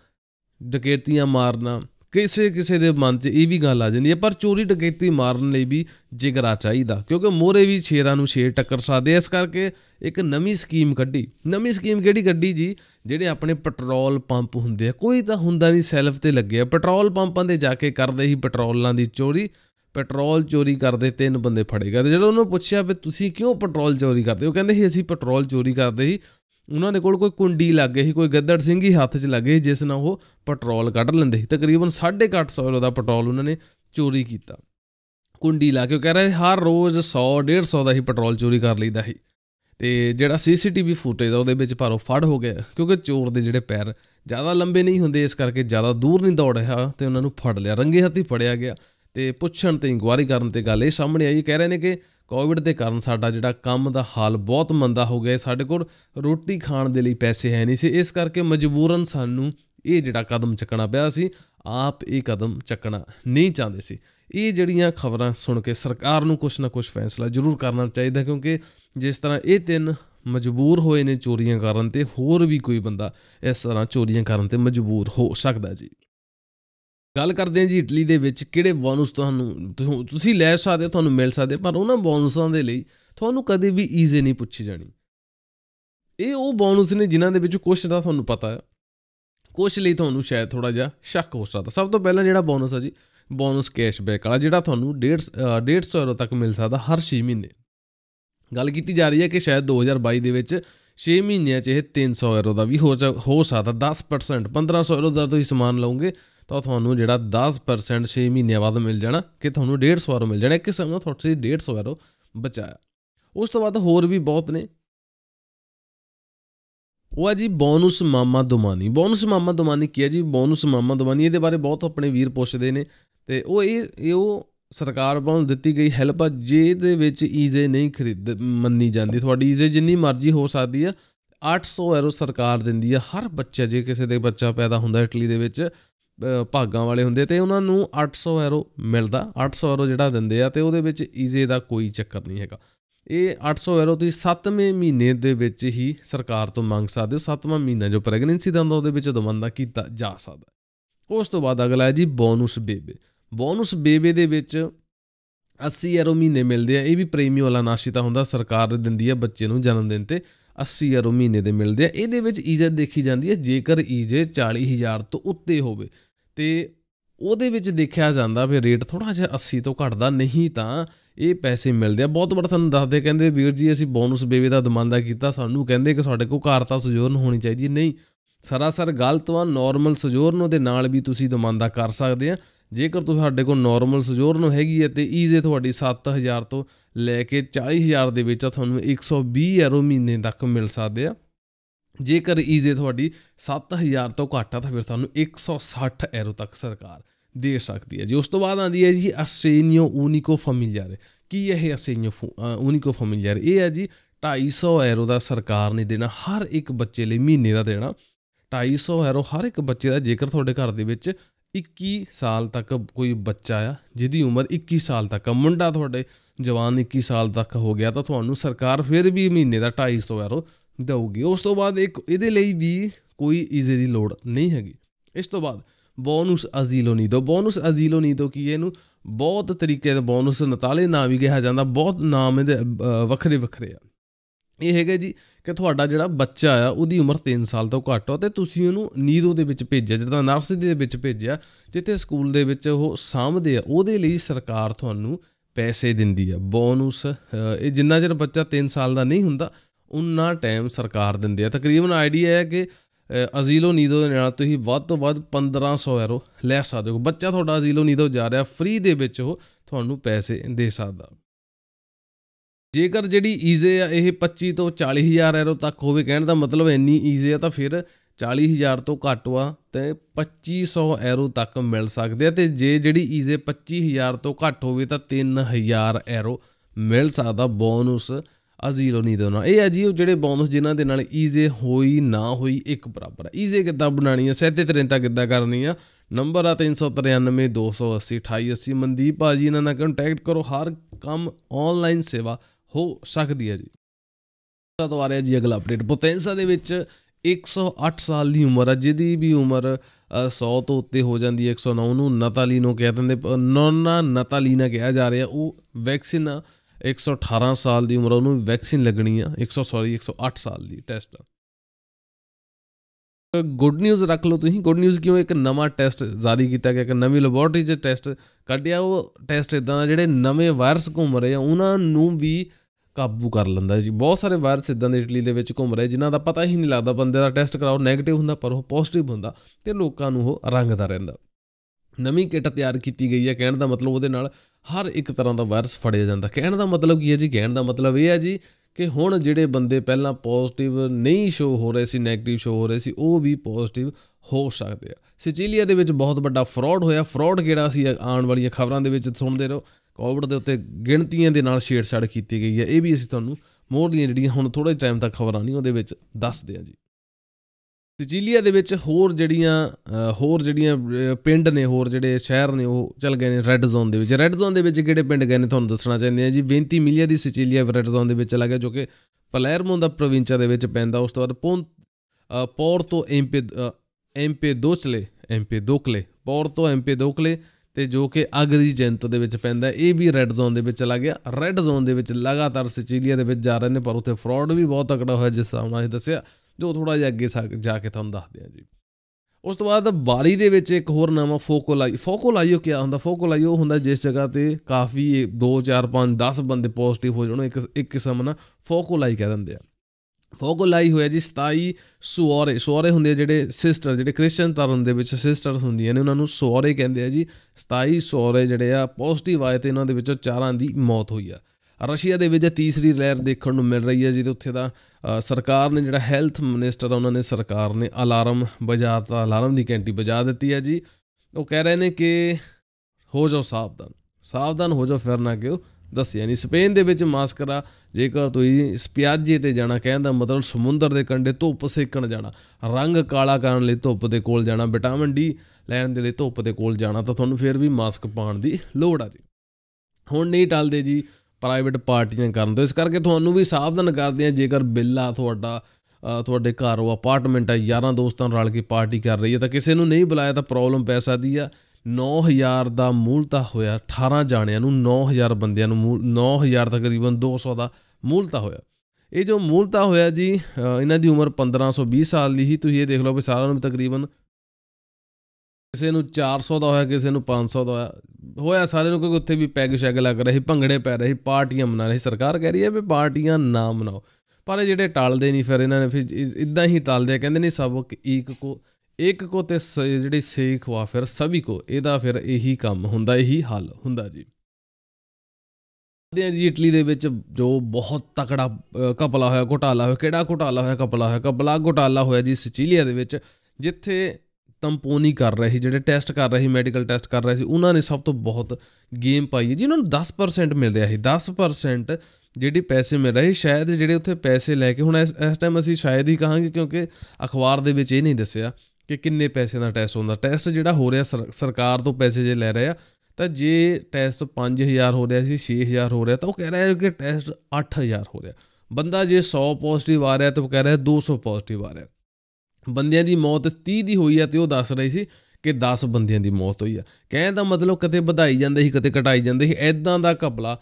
ਡਕੈਤੀਆਂ ਮਾਰਨਾ ਕਿਸੇ ਕਿਸੇ ਦੇ ਮਨ 'ਚ ਇਹ ਵੀ ਗੱਲ ਆ ਜਾਂਦੀ ਹੈ ਪਰ ਚੋਰੀ ਡਕੈਤੀ ਮਾਰਨ ਲਈ ਵੀ ਜਿਗਰਾ ਚਾਹੀਦਾ ਕਿਉਂਕਿ ਮੋਰੇ ਵੀ ਛੇਰਾਂ ਨੂੰ ਛੇਰ ਟੱਕਰ ਸਕਦੇ ਇਸ ਕਰਕੇ ਇੱਕ ਨਵੀਂ ਸਕੀਮ ਕੱਢੀ ਨਵੀਂ ਸਕੀਮ ਕਿਹੜੀ ਕੱਢੀ ਜੀ ਜਿਹੜੇ ਆਪਣੇ ਪੈਟਰੋਲ ਪੰਪ ਹੁੰਦੇ ਆ ਕੋਈ ਤਾਂ ਹੁੰਦਾ ਨਹੀਂ ਸੈਲਫ ਤੇ ਲੱਗੇ ਆ ਪੈਟਰੋਲ ਪੰਪਾਂ ਦੇ ਜਾ ਕੇ ਕਰਦੇ ਹੀ ਪੈਟਰੋਲਾਂ ਦੀ ਚੋਰੀ ਪੈਟਰੋਲ ਚੋਰੀ ਕਰਦੇ ਤਿੰਨ ਬੰਦੇ ਫੜੇ ਗਏ ਤੇ ਜਦੋਂ ਉਹਨਾਂ ਨੂੰ ਪੁੱਛਿਆ ਵੀ ਤੁਸੀਂ ਕਿਉਂ ਪੈਟਰੋਲ ਚੋਰੀ ਕਰਦੇ ਹੋ ਕਹਿੰਦੇ ਸੀ ਅਸੀਂ ਪੈਟਰੋਲ ਚੋਰੀ ਕਰਦੇ ਸੀ ਉਹਨਾਂ ਦੇ ਕੋਲ ਕੋਈ ਕੁੰਡੀ ਲੱਗ ਗਈ ਸੀ ਕੋਈ ਗੱਦੜ ਸਿੰਘ ਹੀ ਹੱਥ 'ਚ ਲੱਗੇ ਜਿਸ ਨਾਲ ਉਹ ਪੈਟਰੋਲ ਕੱਢ ਲੈਂਦੇ ਸੀ ਤਕਰੀਬਨ 850 ਦਾ ਪੈਟਰੋਲ ਉਹਨਾਂ ਨੇ ਚੋਰੀ ਕੀਤਾ ਕੁੰਡੀ ਲਾ ਕੇ ਉਹ ਕਹਿ ਰਹੇ ਹਰ ਰੋਜ਼ 100 150 ਦਾ ਹੀ ਪੈਟਰੋਲ ਚੋਰੀ ਕਰ ਲਈਦਾ ਸੀ ਤੇ ਜਿਹੜਾ ਸੀਸੀਟੀਵੀ ਫੁਟੇਜ ਆ ਉਹਦੇ ਵਿੱਚ ਪਰ ਉਹ ਫੜ ਹੋ ਗਿਆ ਕਿਉਂਕਿ ਚੋਰ ਦੇ ਜਿਹੜੇ ਪੈਰ ਜ਼ਿਆਦਾ ਲੰਬੇ ਨਹੀਂ ਹੁੰਦੇ ਇਸ ਕਰਕੇ ਜ਼ਿਆਦਾ ਦੂਰ ਨਹੀਂ ਦੌੜ ਰਿਹਾ ਤੇ ਉਹਨਾਂ ਨੂੰ ਫੜ ਲਿਆ ਰੰਗੇ ਹੱਥੀ ਫੜਿਆ ਗਿਆ ਤੇ ਪੁੱਛਣ ਤੇ ਇਨਕੁਆਰੀ ਕਰਨ ਤੇ ਗੱਲ ਇਹ ਸਾਹਮਣੇ ਆਈ ਕਹਿ ਰਹੇ ਨੇ ਕਿ ਕੋਵਿਡ ਦੇ ਕਾਰਨ ਸਾਡਾ ਜਿਹੜਾ ਕੰਮ ਦਾ ਹਾਲ ਬਹੁਤ ਮੰਦਾ ਹੋ ਗਿਆ ਸਾਡੇ ਕੋਲ ਰੋਟੀ ਖਾਣ ਦੇ ਲਈ ਪੈਸੇ ਹੈ ਨਹੀਂ ਸੀ ਇਸ ਕਰਕੇ ਮਜਬੂਰਨ ਸਾਨੂੰ ਇਹ ਜਿਹੜਾ ਕਦਮ ਚੱਕਣਾ ਪਿਆ ਸੀ ਆਪ ਇਹ ਕਦਮ ਚੱਕਣਾ ਨਹੀਂ ਚਾਹੁੰਦੇ ਸੀ ਇਹ ਜਿਹੜੀਆਂ ਖਬਰਾਂ ਸੁਣ ਕੇ ਸਰਕਾਰ ਨੂੰ ਕੁਝ ਨਾ ਕੁਝ ਫੈਸਲਾ ਜ਼ਰੂਰ ਕਰਨਾ ਚਾਹੀਦਾ ਕਿਉਂਕਿ ਜਿਸ ਤਰ੍ਹਾਂ ਇਹ ਤਿੰਨ ਮਜਬੂਰ ਹੋਏ ਨੇ ਚੋਰੀਆਂ ਕਰਨ ਤੇ ਹੋਰ ਵੀ ਕੋਈ ਬੰਦਾ ਇਸ ਤਰ੍ਹਾਂ ਚੋਰੀਆਂ ਕਰਨ ਤੇ ਮਜਬੂਰ ਹੋ ਸਕਦਾ ਜੀ ਗੱਲ ਕਰਦੇ ਹਾਂ ਜੀ ਇਟਲੀ ਦੇ ਵਿੱਚ ਕਿਹੜੇ ਬੋਨਸ ਤੁਹਾਨੂੰ ਤੁਸੀਂ ਲੈ ਸਕਦੇ ਤੁਹਾਨੂੰ ਮਿਲ ਸਕਦੇ ਪਰ ਉਹਨਾਂ ਬੋਨਸਾਂ ਦੇ ਲਈ ਤੁਹਾਨੂੰ ਕਦੇ ਵੀ ਈਜ਼ੀ ਨਹੀਂ ਪੁੱਛੀ ਜਾਣੀ ਇਹ ਉਹ ਬੋਨਸ ਨੇ ਜਿਨ੍ਹਾਂ ਦੇ ਵਿੱਚ ਕੁਝ ਦਾ ਤੁਹਾਨੂੰ ਪਤਾ ਹੈ ਕੁਝ ਲਈ ਤੁਹਾਨੂੰ ਸ਼ਾਇਦ ਥੋੜਾ ਜਿਹਾ ਸ਼ੱਕ ਹੋ ਸਕਦਾ ਸਭ ਤੋਂ ਪਹਿਲਾਂ ਜਿਹੜਾ ਬੋਨਸ ਹੈ ਜੀ ਬੋਨਸ ਕੈਸ਼ਬੈਕ ਵਾਲਾ ਜਿਹੜਾ ਤੁਹਾਨੂੰ 150 150 ਯੂਰੋ ਤੱਕ ਮਿਲ ਸਕਦਾ ਹਰ 6 ਮਹੀਨੇ ਗੱਲ ਕੀਤੀ ਜਾ ਰਹੀ ਹੈ ਕਿ ਸ਼ਾਇਦ 2022 ਦੇ ਵਿੱਚ 6 ਮਹੀਨਿਆਂ 'ਚ ਇਹ 300 ਯੂਰੋ ਦਾ ਵੀ ਹੋ ਹੋ ਸਕਦਾ 10% 1500 ਯੂਰੋ ਦਾ ਤੁਸੀਂ ਸਮਾਨ ਲਓਗੇ ਤਾਂ ਤੁਹਾਨੂੰ ਜਿਹੜਾ 10% 6 ਮਹੀਨਿਆਂ ਬਾਅਦ ਮਿਲ ਜਾਣਾ ਕਿ ਤੁਹਾਨੂੰ 150 ਰੁਪਏ ਮਿਲ ਜਾਣਾ ਇੱਕ ਸਮਝੋ ਦਾ ਤੁਹਾਡੇ 150 ਰੁਪਏ ਬਚਾਇਆ ਉਸ ਤੋਂ ਬਾਅਦ ਹੋਰ ਵੀ ਬਹੁਤ ਨੇ ਉਹ ਆ ਜੀ ਬੋਨਸ ਮਾਮਾ ਦੁਮਾਨੀ ਬੋਨਸ ਮਾਮਾ ਦੁਮਾਨੀ ਕੀ ਹੈ ਜੀ ਬੋਨਸ ਮਾਮਾ ਦੁਮਾਨੀ ਇਹਦੇ ਬਾਰੇ ਬਹੁਤ ਆਪਣੇ ਵੀਰ ਪੁੱਛਦੇ ਨੇ ਤੇ ਉਹ ਇਹ ਉਹ ਸਰਕਾਰ ਵੱਲੋਂ ਦਿੱਤੀ ਗਈ ਹੈਲਪ ਆ ਜੇ ਦੇ ਵਿੱਚ ਈਜ਼ੇ ਨਹੀਂ ਖਰੀਦ ਮੰਨੀ ਜਾਂਦੀ ਤੁਹਾਡੀ ਈਜ਼ੇ ਜਿੰਨੀ ਮਰਜ਼ੀ ਹੋ ਸਕਦੀ ਆ 800 ਯੂਰੋ ਸਰਕਾਰ ਦਿੰਦੀ ਆ ਹਰ ਬੱਚਾ ਜੇ ਕਿਸੇ ਦੇ ਬੱਚਾ ਪੈਦਾ ਹੁੰਦਾ ਇਟਲੀ ਦੇ ਵਿੱਚ ਭਾਗਾਂ ਵਾਲੇ ਹੁੰਦੇ ਤੇ ਉਹਨਾਂ ਨੂੰ 800 ਐਰੋ ਮਿਲਦਾ 800 ਐਰੋ ਜਿਹੜਾ ਦਿੰਦੇ ਆ ਤੇ ਉਹਦੇ ਵਿੱਚ ਈਜ਼ੇ e ਦਾ ਕੋਈ ਚੱਕਰ ਨਹੀਂ ਹੈਗਾ ਇਹ 800 ਐਰੋ ਤੁਸੀਂ 7ਵੇਂ ਮਹੀਨੇ ਦੇ ਵਿੱਚ ਹੀ ਸਰਕਾਰ ਤੋਂ ਮੰਗ ਸਕਦੇ ਹੋ 7ਵਾਂ ਮਹੀਨਾ ਜੋ ਪ੍ਰੈਗਨੈਂਸੀ ਦਾ ਹੁੰਦਾ ਉਹਦੇ ਵਿੱਚ ਦਮੰਦਾ ਕੀਤਾ ਜਾ ਸਕਦਾ ਉਸ ਤੋਂ ਬਾਅਦ ਅਗਲਾ ਹੈ ਜੀ ਬੋਨਸ ਬੇਬੇ ਬੋਨਸ ਬੇਬੇ ਦੇ ਵਿੱਚ 80 ਐਰੋ ਮਹੀਨੇ ਮਿਲਦੇ ਆ ਇਹ ਵੀ ਪ੍ਰੀਮੀਅਮ ਵਾਲਾ ਨਾਸ਼ਿਤਾ ਹੁੰਦਾ ਸਰਕਾਰ ਦਿੰਦੀ ਆ ਬੱਚੇ ਨੂੰ ਜਨਮ ਦਿਨ ਤੇ 80 ਐਰੋ ਮਹੀਨੇ ਦੇ ਮਿਲਦੇ ਆ ਇਹਦੇ ਵਿੱਚ ਈਜ਼ਤ e ਦੇਖੀ ਜਾਂਦੀ ਹੈ ਜੇਕਰ ਈਜ਼ੇ e 40000 ਤੋਂ ਉੱਤੇ ਹੋਵੇ ਤੇ ਉਹਦੇ ਵਿੱਚ ਦੇਖਿਆ ਜਾਂਦਾ ਵੀ ਰੇਟ ਥੋੜਾ ਜਿਹਾ 80 ਤੋਂ ਘਟਦਾ ਨਹੀਂ ਤਾਂ ਇਹ ਪੈਸੇ ਮਿਲਦੇ ਆ ਬਹੁਤ ਬੜਾ ਸਾਨੂੰ ਦੱਸਦੇ ਕਹਿੰਦੇ ਵੀਰ ਜੀ ਅਸੀਂ ਬੋਨਸ ਬੇਵੇ ਦਾ ਦਮੰਦਾ ਕੀਤਾ ਸਾਨੂੰ ਕਹਿੰਦੇ ਕਿ ਸਾਡੇ ਕੋਲ ਘਰ ਤਾਂ ਸਜੋਰਨ ਹੋਣੀ ਚਾਹੀਦੀ ਨਹੀਂ ਸਰਾਸਰ ਗਲਤ ਵਾ ਨਾਰਮਲ ਸਜੋਰਨ ਉਹਦੇ ਨਾਲ ਵੀ ਤੁਸੀਂ ਦਮੰਦਾ ਕਰ ਸਕਦੇ ਆ ਜੇਕਰ ਤੁਹਾਡੇ ਕੋਲ ਨਾਰਮਲ ਸਜੋਰਨ ਹੈਗੀ ਹੈ ਤੇ ਈਜ਼ੇ ਤੁਹਾਡੀ 7000 ਤੋਂ ਲੈ ਕੇ 40000 ਦੇ ਵਿੱਚ ਤੁਹਾਨੂੰ 120 ਐਰੋ ਮਹੀਨੇ ਤੱਕ ਮਿਲ ਸਕਦੇ ਆ ਜੇਕਰ ਈਜ਼ੇ ਤੁਹਾਡੀ 7000 ਤੋਂ ਘੱਟ ਆ ਤਾਂ ਫਿਰ ਤੁਹਾਨੂੰ 160 ਐਰੋ ਤੱਕ ਸਰਕਾਰ ਦੇ ਸਕਦੀ ਹੈ ਜੀ ਉਸ ਤੋਂ ਬਾਅਦ ਆਂਦੀ ਹੈ ਜੀ ਅਸੇਨੀਓ ਊਨਿਕੋ ਫੈਮਿਲਿਆਰੇ ਕੀ ਇਹ ਅਸੇਨੀਓ ਊਨਿਕੋ ਫੈਮਿਲਿਆਰੇ ਇਹ ਹੈ ਜੀ 250 ਐਰੋ ਦਾ ਸਰਕਾਰ ਨੇ ਦੇਣਾ ਹਰ ਇੱਕ ਬੱਚੇ ਲਈ ਮਹੀਨੇ ਦਾ ਦੇਣਾ 250 ਐਰੋ ਹਰ ਇੱਕ ਬੱਚੇ ਦਾ ਜੇਕਰ ਤੁਹਾਡੇ ਘਰ ਦੇ ਵਿੱਚ 21 ਸਾਲ ਤੱਕ ਕੋਈ ਬੱਚਾ ਆ ਜਿਹਦੀ ਉਮਰ 21 ਸਾਲ ਤੱਕ ਆ ਮੁੰਡਾ ਤੁਹਾਡੇ ਜਵਾਨ 21 ਸਾਲ ਤੱਕ ਹੋ ਗਿਆ ਤਾਂ ਤੁਹਾਨੂੰ ਸਰਕਾਰ ਫਿਰ ਵੀ ਮਹੀਨੇ ਦਾ 250 ਐਰੋ ਦਊਗੀ ਉਸ ਤੋਂ ਬਾਅਦ ਇੱਕ ਇਹਦੇ ਲਈ ਵੀ ਕੋਈ ਈਜ਼ੇ ਦੀ ਲੋੜ ਨਹੀਂ ਹੈਗੀ ਇਸ ਤੋਂ ਬਾਅਦ ਬੋਨਸ ਅਜ਼ੀਲੋ ਨਹੀਂ ਦੋ ਬੋਨਸ ਅਜ਼ੀਲੋ ਨਹੀਂ ਦੋ ਕਿ ਇਹਨੂੰ ਬਹੁਤ ਤਰੀਕੇ ਦੇ ਬੋਨਸ ਨਤਾਲੇ ਨਾਂ ਵੀ ਕਿਹਾ ਜਾਂਦਾ ਬਹੁਤ ਨਾਮ ਇਹਦੇ ਵੱਖਰੇ ਵੱਖਰੇ ਆ ਇਹ ਹੈਗਾ ਜੀ ਕਿ ਤੁਹਾਡਾ ਜਿਹੜਾ ਬੱਚਾ ਆ ਉਹਦੀ ਉਮਰ 3 ਸਾਲ ਤੋਂ ਘੱਟ ਹੋ ਤੇ ਤੁਸੀਂ ਉਹਨੂੰ ਨੀਦੋ ਦੇ ਵਿੱਚ ਭੇਜਿਆ ਜਿਹੜਾ ਨਰਸਰੀ ਦੇ ਵਿੱਚ ਭੇਜਿਆ ਜਿੱਥੇ ਸਕੂਲ ਦੇ ਵਿੱਚ ਉਹ ਸਾਂਭਦੇ ਆ ਉਹਦੇ ਲਈ ਸਰਕਾਰ ਤੁਹਾਨੂੰ ਪੈਸੇ ਦਿੰਦੀ ਆ ਬੋਨਸ ਇਹ ਜਿੰਨਾ ਚਿਰ ਬੱਚਾ 3 ਸਾਲ ਦਾ ਨਹੀਂ ਹੁੰਦਾ ਉਨਾ ਟਾਈਮ ਸਰਕਾਰ ਦਿੰਦੀ ਹੈ ਤਕਰੀਬਨ ਆਈਡੀਆ ਹੈ ਕਿ ਅਜ਼ੀਲੋ ਨੀਦੋ ਦੇ ਨਾਲ ਤੁਸੀਂ ਵੱਧ ਤੋਂ ਵੱਧ 1500 ਯੂਰੋ ਲੈ ਸਕਦੇ ਹੋ ਬੱਚਾ ਤੁਹਾਡਾ ਅਜ਼ੀਲੋ ਨੀਦੋ ਜਾ ਰਿਹਾ ਫ੍ਰੀ ਦੇ ਵਿੱਚ ਉਹ ਤੁਹਾਨੂੰ ਪੈਸੇ ਦੇ ਸਕਦਾ ਜੇਕਰ ਜਿਹੜੀ ਈਜ਼ੇ ਆ ਇਹ 25 ਤੋਂ 40000 ਯੂਰੋ ਤੱਕ ਹੋਵੇ ਕਹਿਣ ਦਾ ਮਤਲਬ ਇੰਨੀ ਈਜ਼ੇ ਆ ਤਾਂ ਫਿਰ 40000 ਤੋਂ ਘੱਟ ਵਾ ਤੇ 2500 ਐਰੋ ਤੱਕ ਮਿਲ ਸਕਦੇ ਆ ਤੇ ਜੇ ਜਿਹੜੀ ਈਜ਼ੇ 25000 ਤੋਂ ਘੱਟ ਹੋਵੇ ਤਾਂ 3000 ਐਰੋ ਮਿਲ ਸਕਦਾ ਬੋਨਸ ਅਜ਼ੀਰੋ ਨਹੀਂ ਦੇਣਾ ਇਹ ਆ ਜੀ ਉਹ ਜਿਹੜੇ ਬੋਨਸ ਜਿਨ੍ਹਾਂ ਦੇ ਨਾਲ ਈਜ਼ੇ ਹੋਈ ਨਾ ਹੋਈ ਇੱਕ ਬਰਾਬਰ ਈਜ਼ੇ ਕਿੱਦਾਂ ਬਣਾਣੀ ਆ ਸਹਿਤੇ ਤਾਂ ਕਿੱਦਾਂ ਕਰਨੀ ਆ ਨੰਬਰ ਆ 393 280 2880 ਮਨਦੀਪ ਭਾਜੀ ਇਹਨਾਂ ਨਾਲ ਕੰਟੈਕਟ ਕਰੋ ਹਰ ਕੰਮ ਆਨਲਾਈਨ ਸੇਵਾ ਹੋ ਸਕਦੀ ਹੈ ਜੀ ਤੋਂ ਦੁਆਰੇ ਜੀ ਅਗਲਾ ਅਪਡੇਟ ਪੋਟੈਂਸਾ ਦੇ ਵਿੱਚ 108 ਸਾਲ ਦੀ ਉਮਰ ਆ ਜਿਹਦੀ ਵੀ ਉਮਰ 100 ਤੋਂ ਉੱਤੇ ਹੋ ਜਾਂਦੀ ਹੈ 109 ਨੂੰ ਨਤਾਲੀਨੋ ਕਹਿ ਦਿੰਦੇ ਨੋਨਾ ਨਤਾਲੀਨਾ ਕਿਹਾ ਜਾ ਰਿਹਾ ਉਹ ਵੈਕਸੀਨ 118 ਸਾਲ ਦੀ ਉਮਰ ਉਹਨੂੰ ਵੈਕਸੀਨ ਲੱਗਣੀ ਆ 100 ਸੌਰੀ 108 ਸਾਲ ਦੀ ਟੈਸਟ ਆ ਗੁੱਡ ਨਿਊਜ਼ ਰੱਖ ਲਓ ਤੁਸੀਂ ਗੁੱਡ ਨਿਊਜ਼ ਕਿਉਂ ਇੱਕ ਨਵਾਂ ਟੈਸਟ ਜਾਰੀ ਕੀਤਾ ਗਿਆ ਕਿ ਨਵੀਂ ਲੈਬੋਰਟਰੀ 'ਚ ਟੈਸਟ ਕੱਢਿਆ ਉਹ ਟੈਸਟ ਇਦਾਂ ਦਾ ਜਿਹੜੇ ਨਵੇਂ ਵਾਇਰਸ ਘੁੰਮ ਰਹੇ ਆ ਉਹਨਾਂ ਨੂੰ ਵੀ ਕਾਬੂ ਕਰ ਲੈਂਦਾ ਜੀ ਬਹੁਤ ਸਾਰੇ ਵਾਇਰਸ ਇਦਾਂ ਦੇ ਇਟਲੀ ਦੇ ਵਿੱਚ ਘੁੰਮ ਰਹੇ ਜਿਨ੍ਹਾਂ ਦਾ ਪਤਾ ਹੀ ਨਹੀਂ ਲੱਗਦਾ ਬੰਦੇ ਦਾ ਟੈਸਟ ਕਰਾਓ 네ਗੇਟਿਵ ਹੁੰਦਾ ਪਰ ਉਹ ਪੋਜ਼ਿਟਿਵ ਹੁੰਦਾ ਤੇ ਲੋਕਾਂ ਨੂੰ ਉਹ ਰੰਗਦਾ ਰਹਿੰਦਾ ਨਵੀਂ ਕਿਟ ਤਿਆਰ ਕੀਤੀ ਗਈ ਹੈ ਕਹਿਣ ਦਾ ਮਤਲਬ ਉਹਦੇ ਨਾਲ ਹਰ ਇੱਕ ਤਰ੍ਹਾਂ ਦਾ ਵਾਇਰਸ ਫੜਿਆ ਜਾਂਦਾ ਕਹਿਣ ਦਾ ਮਤਲਬ ਕੀ ਹੈ ਜੀ ਕਹਿਣ ਦਾ ਮਤਲਬ ਇਹ ਹੈ ਜੀ ਕਿ ਹੁਣ ਜਿਹੜੇ ਬੰਦੇ ਪਹਿਲਾਂ ਪੋਜ਼ਿਟਿਵ ਨਹੀਂ ਸ਼ੋ ਹੋ ਰਹੇ ਸੀ 네ਗੇਟਿਵ ਸ਼ੋ ਹੋ ਰਹੇ ਸੀ ਉਹ ਵੀ ਪੋਜ਼ਿਟਿਵ ਹੋ ਸਕਦੇ ਆ ਸਿਚੀਲੀਆ ਦੇ ਵਿੱਚ ਬਹੁਤ ਵੱਡਾ ਫਰਾਡ ਹੋਇਆ ਫਰਾਡ ਕਿਹੜਾ ਸੀ ਆਉਣ ਵਾਲੀਆਂ ਖਬਰਾਂ ਦੇ ਵਿੱਚ ਸੁਣਦੇ ਰਹੋ ਕੋਵਿਡ ਦੇ ਉੱਤੇ ਗਿਣਤੀਆਂ ਦੇ ਨਾਲ ਛੇੜਛਾੜ ਕੀਤੀ ਗਈ ਹੈ ਇਹ ਵੀ ਅਸੀਂ ਤੁਹਾਨੂੰ ਮੋਰ ਦੀਆਂ ਜਿਹੜੀਆਂ ਹੁਣ ਥੋੜੇ ਟਾਈਮ ਤੱਕ ਖਬਰਾਂ ਨਹੀਂ ਉਹਦੇ ਵਿੱਚ ਦੱਸਦੇ ਆ ਜੀ ਸਿਚੀਲੀਆ ਦੇ ਵਿੱਚ ਹੋਰ ਜਿਹੜੀਆਂ ਹੋਰ ਜਿਹੜੀਆਂ ਪਿੰਡ ਨੇ ਹੋਰ ਜਿਹੜੇ ਸ਼ਹਿਰ ਨੇ ਉਹ ਚਲ ਗਏ ਨੇ ਰੈੱਡ ਜ਼ੋਨ ਦੇ ਵਿੱਚ ਰੈੱਡ ਜ਼ੋਨ ਦੇ ਵਿੱਚ ਕਿਹੜੇ ਪਿੰਡ ਗਏ ਨੇ ਤੁਹਾਨੂੰ ਦੱਸਣਾ ਚਾਹੁੰਦੇ ਆ ਜੀ 20 ਮਿਲੀਆ ਦੀ ਸਿਚੀਲੀਆ ਰੈੱਡ ਜ਼ੋਨ ਦੇ ਵਿੱਚ ਚਲਾ ਗਿਆ ਜੋ ਕਿ ਪਲੇਰਮੋ ਦਾ ਪ੍ਰੋਵਿੰਚਾ ਦੇ ਵਿੱਚ ਪੈਂਦਾ ਉਸ ਤੋਂ ਬਾਅਦ ਪੋਂਟ ਪੋਰਟੋ ਐਮਪੇ ਐਮਪੇ ਦੋਚਲੇ ਐਮਪੇ ਦੋਕਲੇ ਪੋਰਟੋ ਐਮਪੇ ਦੋਕਲੇ ਤੇ ਜੋ ਕਿ ਅਗਰੀ ਜੈਂਤੋ ਦੇ ਵਿੱਚ ਪੈਂਦਾ ਇਹ ਵੀ ਰੈੱਡ ਜ਼ੋਨ ਦੇ ਵਿੱਚ ਚਲਾ ਗਿਆ ਰੈੱਡ ਜ਼ੋਨ ਦੇ ਵਿੱਚ ਲਗਾਤਾਰ ਸਿਚੀਲੀਆ ਦੇ ਵਿੱਚ ਜਾ ਰਹੇ ਨੇ ਪਰ ਉੱਥੇ ਫਰਾਡ ਵੀ ਬਹੁਤ ਤਕੜਾ ਹੋਇਆ ਜਿਸ ਸਾਹਮਣੇ ਦੱਸਿਆ ਜੋ ਥੋੜਾ ਜਿਹਾ ਅੱਗੇ ਜਾ ਕੇ ਤੁਹਾਨੂੰ ਦੱਸਦੇ ਆ ਜੀ ਉਸ ਤੋਂ ਬਾਅਦ ਬਾਰੀ ਦੇ ਵਿੱਚ ਇੱਕ ਹੋਰ ਨਾਮ ਆ ਫੋਕੋਲਾਈ ਫੋਕੋਲਾਈਓ ਕੀ ਹੁੰਦਾ ਫੋਕੋਲਾਈਓ ਹੁੰਦਾ ਜਿਸ ਜਗ੍ਹਾ ਤੇ ਕਾਫੀ 2 4 5 10 ਬੰਦੇ ਪੋਜ਼ਿਟਿਵ ਹੋ ਜਾਣ ਇੱਕ ਇੱਕ ਕਿਸਮ ਨਾ ਫੋਕੋਲਾਈ ਕਹਿ ਦਿੰਦੇ ਆ ਫੋਕੋਲਾਈ ਹੋਇਆ ਜੀ 27 ਸੁਆਰੇ ਸੁਆਰੇ ਹੁੰਦੇ ਜਿਹੜੇ ਸਿਸਟਰ ਜਿਹੜੇ ਕ੍ਰਿਸਚੀਅਨ ਧਰਮ ਦੇ ਵਿੱਚ ਸਿਸਟਰਸ ਹੁੰਦੀਆਂ ਨੇ ਉਹਨਾਂ ਨੂੰ ਸੁਆਰੇ ਕਹਿੰਦੇ ਆ ਜੀ 27 ਸੁਆਰੇ ਜਿਹੜੇ ਆ ਪੋਜ਼ਿਟਿਵ ਆਏ ਤੇ ਇਹਨਾਂ ਦੇ ਵਿੱਚੋਂ ਚਾਰਾਂ ਦੀ ਮੌਤ ਹੋਈ ਆ ਰਸ਼ੀਆ ਦੇ ਵਿੱਚ ਤੀਸਰੀ ਲਹਿਰ ਦੇਖਣ ਨੂੰ ਮਿਲ ਰਹੀ ਹੈ ਜਿਹਦੇ ਉੱਥੇ ਦਾ ਸਰਕਾਰ ਨੇ ਜਿਹੜਾ ਹੈਲਥ ਮਿਨਿਸਟਰ ਉਹਨਾਂ ਨੇ ਸਰਕਾਰ ਨੇ ਅਲਾਰਮ ਬਜਾਤਾ ਅਲਾਰਮ ਦੀ ਘੰਟੀ ਬਜਾ ਦਿੱਤੀ ਹੈ ਜੀ ਉਹ ਕਹਿ ਰਹੇ ਨੇ ਕਿ ਹੋ ਜਾਓ ਸਾਵਧਾਨ ਸਾਵਧਾਨ ਹੋ ਜਾਓ ਫਿਰ ਨਾ ਕਿਉ ਦੱਸਿਆ ਯਾਨੀ ਸਪੇਨ ਦੇ ਵਿੱਚ ਮਾਸਕਰਾ ਜੇਕਰ ਤੁਸੀਂ ਸਪਿਆਜੇ ਤੇ ਜਾਣਾ ਕਹਿੰਦਾ ਮਤਲਬ ਸਮੁੰਦਰ ਦੇ ਕੰਢੇ ਧੁੱਪ ਸੇਕਣ ਜਾਣਾ ਰੰਗ ਕਾਲਾ ਕਰਨ ਲਈ ਧੁੱਪ ਦੇ ਕੋਲ ਜਾਣਾ ਵਿਟਾਮਿਨ ਡੀ ਲੈਣ ਦੇ ਲਈ ਧੁੱਪ ਦੇ ਕੋਲ ਜਾਣਾ ਤਾਂ ਤੁਹਾਨੂੰ ਫਿਰ ਵੀ ਮਾਸਕ ਪਾਉਣ ਦੀ ਲੋੜ ਆ ਜੀ ਹੁਣ ਨਹੀਂ ਟਲਦੇ ਜੀ ਪ੍ਰਾਈਵੇਟ ਪਾਰਟੀਆਂ ਕਰਨ ਤੋਂ ਇਸ ਕਰਕੇ ਤੁਹਾਨੂੰ ਵੀ ਸਾਵਧਾਨ ਕਰਦੇ ਆ ਜੇਕਰ ਬਿੱਲ ਆ ਤੁਹਾਡਾ ਤੁਹਾਡੇ ਘਰ ਉਹ ਅਪਾਰਟਮੈਂਟ ਆ ਯਾਰਾਂ ਦੋਸਤਾਂ ਨਾਲ ਰਲ ਕੇ ਪਾਰਟੀ ਕਰ ਰਹੀ ਹੈ ਤਾਂ ਕਿਸੇ ਨੂੰ ਨਹੀਂ ਬੁਲਾਇਆ ਤਾਂ ਪ੍ਰੋਬਲਮ ਪੈ ਸਕਦੀ ਆ 9000 ਦਾ ਮੂਲ ਤਾਂ ਹੋਇਆ 18 ਜਾਣਿਆਂ ਨੂੰ 9000 ਬੰਦਿਆਂ ਨੂੰ 9000 ਤਕਰੀਬਨ 200 ਦਾ ਮੂਲ ਤਾਂ ਹੋਇਆ ਇਹ ਜੋ ਮੂਲ ਤਾਂ ਹੋਇਆ ਜੀ ਇਹਨਾਂ ਦੀ ਉਮਰ 1520 ਸਾਲ ਦੀ ਸੀ ਤੁਸੀਂ ਇਹ ਦੇਖ ਲਓ ਵੀ ਸਾਰਿਆਂ ਨੂੰ ਤਕਰੀਬਨ ਕਿਸੇ ਨੂੰ 400 ਦਾ ਹੋਇਆ ਕਿਸੇ ਨੂੰ 500 ਦਾ ਹੋਇਆ ਸਾਰੇ ਨੂੰ ਕਿਉਂਕਿ ਉੱਥੇ ਵੀ ਪੈਗ ਸ਼ੈਗ ਲੱਗ ਰਹੀ ਭੰਗੜੇ ਪੈ ਰਹੀ ਪਾਰਟੀਆਂ ਮਨਾ ਰਹੀ ਸਰਕਾਰ ਕਹਿ ਰਹੀ ਹੈ ਵੀ ਪਾਰਟੀਆਂ ਨਾ ਮਨਾਓ ਪਰ ਜਿਹੜੇ ਟਾਲਦੇ ਨਹੀਂ ਫਿਰ ਇਹਨਾਂ ਨੇ ਫਿਰ ਇਦਾਂ ਹੀ ਟਾਲਦੇ ਕਹਿੰਦੇ ਨਹੀਂ ਸਭ ਇੱਕ ਕੋ ਇੱਕ ਕੋ ਤੇ ਜਿਹੜੀ ਸੇਖ ਵਾ ਫਿਰ ਸਭੀ ਕੋ ਇਹਦਾ ਫਿਰ ਇਹੀ ਕੰਮ ਹੁੰਦਾ ਇਹੀ ਹੱਲ ਹੁੰਦਾ ਜੀ ਜੀ ਇਟਲੀ ਦੇ ਵਿੱਚ ਜੋ ਬਹੁਤ ਤਕੜਾ ਕਪਲਾ ਹੋਇਆ ਘੋਟਾਲਾ ਹੋਇਆ ਕਿਹੜਾ ਘੋਟਾਲਾ ਹੋਇਆ ਕਪਲਾ ਹੋਇਆ ਕਪਲਾ ਘੋਟਾਲਾ ਹੋਇਆ ਜੀ ਸਿਚੀਲੀਆ ਦੇ ਵਿੱਚ ਜਿੱਥੇ ਪੋਨੀ ਕਰ ਰਹੇ ਸੀ ਜਿਹੜੇ ਟੈਸਟ ਕਰ ਰਹੇ ਸੀ ਮੈਡੀਕਲ ਟੈਸਟ ਕਰ ਰਹੇ ਸੀ ਉਹਨਾਂ ਨੇ ਸਭ ਤੋਂ ਬਹੁਤ ਗੇਮ ਪਾਈ ਹੈ ਜੀ ਇਹਨਾਂ ਨੂੰ 10% ਮਿਲਦੇ ਆ ਸੀ 10% ਜਿਹੜੀ ਪੈਸੇ ਮਿਲ ਰਹੀ ਸ਼ਾਇਦ ਜਿਹੜੇ ਉੱਥੇ ਪੈਸੇ ਲੈ ਕੇ ਹੁਣ ਇਸ ਟਾਈਮ ਅਸੀਂ ਸ਼ਾਇਦ ਹੀ ਕਹਾਂਗੇ ਕਿਉਂਕਿ ਅਖਬਾਰ ਦੇ ਵਿੱਚ ਇਹ ਨਹੀਂ ਦੱਸਿਆ ਕਿ ਕਿੰਨੇ ਪੈਸੇ ਦਾ ਟੈਸਟ ਹੁੰਦਾ ਟੈਸਟ ਜਿਹੜਾ ਹੋ ਰਿਹਾ ਸਰਕਾਰ ਤੋਂ ਪੈਸੇ ਜੇ ਲੈ ਰਹੇ ਆ ਤਾਂ ਜੇ ਟੈਸਟ 5000 ਹੋ ਰਿਹਾ ਸੀ 6000 ਹੋ ਰਿਹਾ ਤਾਂ ਉਹ ਕਹਿ ਰਿਹਾ ਕਿ ਟੈਸਟ 8000 ਹੋ ਰਿਹਾ ਬੰਦਾ ਜੇ 100 ਪੋਜ਼ਿਟਿਵ ਆ ਰਿਹਾ ਤਾਂ ਉਹ ਕਹਿ ਰਿਹਾ 200 ਪੋਜ਼ਿਟਿਵ ਆ ਰਿਹਾ ਬੰਦਿਆਂ ਦੀ ਮੌਤ 30 ਦੀ ਹੋਈ ਆ ਤੇ ਉਹ ਦੱਸ ਰਹੀ ਸੀ ਕਿ 10 ਬੰਦਿਆਂ ਦੀ ਮੌਤ ਹੋਈ ਆ ਕਹਿਣ ਦਾ ਮਤਲਬ ਕਦੇ ਵਧਾਈ ਜਾਂਦੇ ਸੀ ਕਦੇ ਘਟਾਈ ਜਾਂਦੇ ਸੀ ਐਦਾਂ ਦਾ ਘਪਲਾ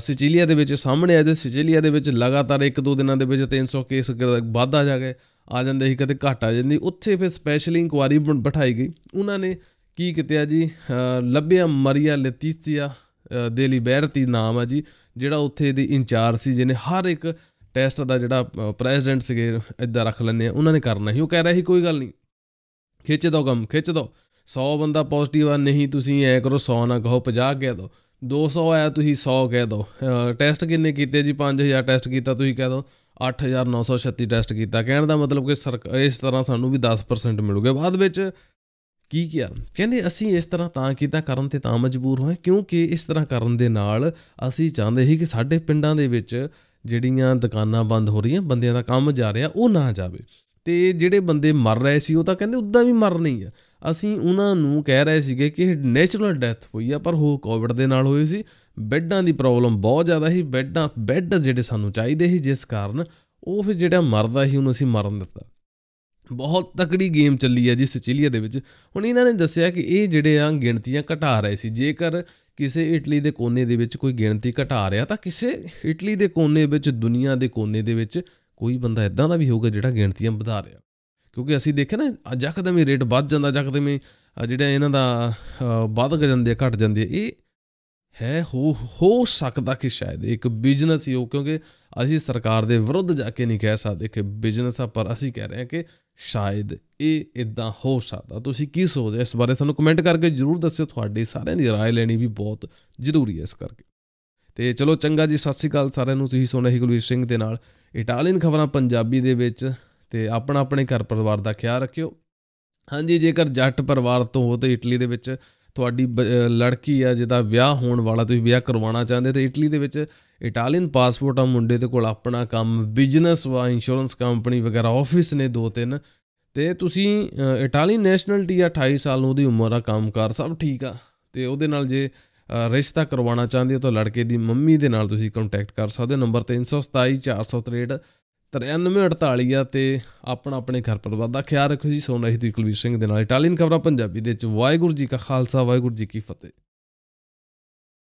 ਸਿਚਿਲੀਆ ਦੇ ਵਿੱਚ ਸਾਹਮਣੇ ਆ ਜੇ ਸਿਚਿਲੀਆ ਦੇ ਵਿੱਚ ਲਗਾਤਾਰ 1-2 ਦਿਨਾਂ ਦੇ ਵਿੱਚ 300 ਕੇਸ ਆ ਜਾ ਗਏ ਆ ਜਾਂਦੇ ਸੀ ਕਦੇ ਘਟ ਆ ਜਾਂਦੀ ਉੱਥੇ ਫਿਰ ਸਪੈਸ਼ਲ ਇਨਕੁਆਰੀ ਬਿਠਾਈ ਗਈ ਉਹਨਾਂ ਨੇ ਕੀ ਕੀਤਾ ਜੀ ਲੱਭਿਆ ਮਰੀਆ ਲੈਤੀਸੀਆ ਦੇਲੀ ਬੈਰਤੀ ਨਾਮ ਆ ਜੀ ਜਿਹੜਾ ਉੱਥੇ ਦੀ ਇੰਚਾਰਜ ਸੀ ਜਿਹਨੇ ਹਰ ਇੱਕ ਟੈਸਟ ਦਾ ਜਿਹੜਾ ਪ੍ਰੈਜ਼ੀਡੈਂਟ ਸੀਗੇ ਇਦਾਂ ਰੱਖ ਲੈਂਦੇ ਆ ਉਹਨਾਂ ਨੇ ਕਰਨਾ ਸੀ ਉਹ ਕਹਿ ਰਿਹਾ ਸੀ ਕੋਈ ਗੱਲ ਨਹੀਂ ਖਿੱਚ ਦੋ ਕੰਮ ਖਿੱਚ ਦੋ 100 ਬੰਦਾ ਪੋਜ਼ਿਟਿਵ ਆ ਨਹੀਂ ਤੁਸੀਂ ਐ ਕਰੋ 100 ਨਾ ਕਹੋ 50 ਕਹਿ ਦੋ 200 ਆਇਆ ਤੁਸੀਂ 100 ਕਹਿ ਦੋ ਟੈਸਟ ਕਿੰਨੇ ਕੀਤੇ ਜੀ 5000 ਟੈਸਟ ਕੀਤਾ ਤੁਸੀਂ ਕਹਿ ਦੋ 8936 ਟੈਸਟ ਕੀਤਾ ਕਹਿਣ ਦਾ ਮਤਲਬ ਕਿ ਇਸ ਤਰ੍ਹਾਂ ਸਾਨੂੰ ਵੀ 10% ਮਿਲੂਗੇ ਬਾਅਦ ਵਿੱਚ ਕੀ ਕੀਆ ਕਹਿੰਦੇ ਅਸੀਂ ਇਸ ਤਰ੍ਹਾਂ ਤਾਂ ਕੀਤਾ ਕਰਨ ਤੇ ਤਾਂ ਮਜਬੂਰ ਹੋਏ ਕਿਉਂਕਿ ਇਸ ਤਰ੍ਹਾਂ ਕਰਨ ਦੇ ਨਾਲ ਅਸੀਂ ਚਾਹੁੰਦੇ ਸੀ ਕਿ ਸਾਡੇ ਪਿੰਡਾਂ ਦੇ ਵਿੱਚ ਜਿਹੜੀਆਂ ਦੁਕਾਨਾਂ ਬੰਦ ਹੋ ਰਹੀਆਂ ਬੰਦਿਆਂ ਦਾ ਕੰਮ ਜਾ ਰਿਹਾ ਉਹ ਨਾ ਜਾਵੇ ਤੇ ਜਿਹੜੇ ਬੰਦੇ ਮਰ ਰਹੇ ਸੀ ਉਹ ਤਾਂ ਕਹਿੰਦੇ ਉਦਾਂ ਵੀ ਨਹੀਂ ਆ ਅਸੀਂ ਉਹਨਾਂ ਨੂੰ ਕਹਿ ਰਹੇ ਸੀਗੇ ਕਿ ਨੇਚਰਲ ਡੈਥ ਹੋਈ ਆ ਪਰ ਉਹ ਕੋਵਿਡ ਦੇ ਨਾਲ ਹੋਈ ਸੀ ਬੈੱਡਾਂ ਦੀ ਪ੍ਰੋਬਲਮ ਬਹੁਤ ਜ਼ਿਆਦਾ ਸੀ ਬੈੱਡਾਂ ਬੈੱਡ ਜਿਹੜੇ ਸਾਨੂੰ ਚਾਹੀਦੇ ਸੀ ਜਿਸ ਕਾਰਨ ਉਹ ਫਿਰ ਜਿਹੜਾ ਮਰਦਾ ਸੀ ਉਹਨੂੰ ਅਸੀਂ ਮਾਰਨ ਦਿੱਤਾ ਬਹੁਤ ਤਕੜੀ ਗੇਮ ਚੱਲੀ ਆ ਜੀ ਸਿਚਿਲੀਆ ਦੇ ਵਿੱਚ ਹੁਣ ਇਹਨਾਂ ਨੇ ਦੱਸਿਆ ਕਿ ਇਹ ਜਿਹੜੇ ਆ ਗਿਣਤੀਆਂ ਘਟਾ ਰਹੇ ਸੀ ਜੇਕਰ ਕਿਸੇ ਇਟਲੀ ਦੇ ਕੋਨੇ ਦੇ ਵਿੱਚ ਕੋਈ ਗਿਣਤੀ ਘਟਾ ਰਿਹਾ ਤਾਂ ਕਿਸੇ ਇਟਲੀ ਦੇ ਕੋਨੇ ਵਿੱਚ ਦੁਨੀਆ ਦੇ ਕੋਨੇ ਦੇ ਵਿੱਚ ਕੋਈ ਬੰਦਾ ਇਦਾਂ ਦਾ ਵੀ ਹੋਊਗਾ ਜਿਹੜਾ ਗਿਣਤੀਆਂ ਵਧਾ ਰਿਹਾ ਕਿਉਂਕਿ ਅਸੀਂ ਦੇਖਿਆ ਨਾ ਜਕਦਮ ਰੇਟ ਵੱਧ ਜਾਂਦਾ ਜਕਦਮ ਜਿਹੜਾ ਇਹਨਾਂ ਦਾ ਵੱਧ ਜਾਂਦੇ ਘਟ ਜਾਂਦੇ ਇਹ ਹੈ ਹੋ ਹੋ ਸਕਦਾ ਕਿ ਸ਼ਾਇਦ ਇੱਕ ਬਿਜ਼ਨਸ ਹੀ ਹੋ ਕਿਉਂਕਿ ਅਸੀਂ ਸਰਕਾਰ ਦੇ ਵਿਰੁੱਧ ਜਾ ਕੇ ਨਹੀਂ ਕਹਿ ਸਕਦੇ ਕਿ ਬਿਜ਼ਨਸ ਆ ਪਰ ਅਸੀਂ ਕਹਿ ਰਹੇ ਹਾਂ ਕਿ ਸ਼ਾਇਦ ਇਹ ਇਦਾਂ ਹੋ ਸਕਦਾ ਤੁਸੀਂ ਕੀ ਸੋਚਦੇ ਇਸ ਬਾਰੇ ਸਾਨੂੰ ਕਮੈਂਟ ਕਰਕੇ ਜਰੂਰ ਦੱਸਿਓ ਤੁਹਾਡੀ ਸਾਰਿਆਂ ਦੀ رائے ਲੈਣੀ ਵੀ ਬਹੁਤ ਜ਼ਰੂਰੀ ਹੈ ਇਸ ਕਰਕੇ ਤੇ ਚਲੋ ਚੰਗਾ ਜੀ ਸਤਿ ਸ੍ਰੀ ਅਕਾਲ ਸਾਰਿਆਂ ਨੂੰ ਤੁਸੀਂ ਸੁਣਿਆ ਹੀ ਕੁਲਵੀਰ ਸਿੰਘ ਦੇ ਨਾਲ ਇਟਾਲੀਅਨ ਖਬਰਾਂ ਪੰਜਾਬੀ ਦੇ ਵਿੱਚ ਤੇ ਆਪਣਾ ਆਪਣੇ ਘਰ ਪਰਿਵਾਰ ਦਾ ਖਿਆਲ ਰੱਖਿਓ ਹਾਂਜੀ ਜੇਕਰ ਜੱਟ ਪਰਿਵਾਰ ਤੋਂ ਹੋ ਤੇ ਇਟਲੀ ਦੇ ਵਿੱਚ ਤੁਹਾਡੀ ਲੜਕੀ ਆ ਜਿਹਦਾ ਵਿਆਹ ਹੋਣ ਵਾਲਾ ਤੁਸੀਂ ਵਿਆਹ ਕਰਵਾਉਣਾ ਚਾਹੁੰਦੇ ਤੇ ਇਟਲੀ ਦੇ ਵਿੱਚ ਇਟਾਲੀਅਨ ਪਾਸਪੋਰਟ ਆ ਮੁੰਡੇ ਦੇ ਕੋਲ ਆਪਣਾ ਕੰਮ ਬਿਜ਼ਨਸ ਵਾ ਇੰਸ਼ੋਰੈਂਸ ਕੰਪਨੀ ਵਗੈਰਾ ਆਫਿਸ ਨੇ ਦੋ ਤਿੰਨ ਤੇ ਤੁਸੀਂ ਇਟਾਲੀਅਨ ਨੈਸ਼ਨਲਟੀ ਆ 28 ਸਾਲ ਨੂੰ ਉਹਦੀ ਉਮਰ ਆ ਕੰਮਕਾਰ ਸਭ ਠੀਕ ਆ ਤੇ ਉਹਦੇ ਨਾਲ ਜੇ ਰਿਸ਼ਤਾ ਕਰਵਾਉਣਾ ਚਾਹੁੰਦੇ ਹੋ ਤਾਂ ਲੜਕੇ ਦੀ ਮੰਮੀ ਦੇ ਨਾਲ ਤੁਸੀਂ ਕੰਟੈਕਟ ਕਰ ਸਕਦੇ ਹੋ ਨੰਬਰ 327 463 9348 ਤੇ ਆਪਣਾ ਆਪਣੇ ਘਰ ਪਰਿਵਾਰ ਦਾ ਖਿਆਲ ਰੱਖੋ ਜੀ ਸੋਨਾ ਹੀ ਤੁਸੀਂ ਕੁਲਵੀਰ ਸਿੰਘ ਦੇ ਨਾਲ ਇਟਾਲੀਅਨ ਖਬਰਾਂ ਪੰਜਾਬੀ ਦੇ ਵਿੱਚ ਵਾਹਿਗੁਰੂ ਜੀ ਕਾ ਖਾਲਸਾ ਵਾਹਿਗੁਰੂ ਜੀ ਕੀ ਫਤਿਹ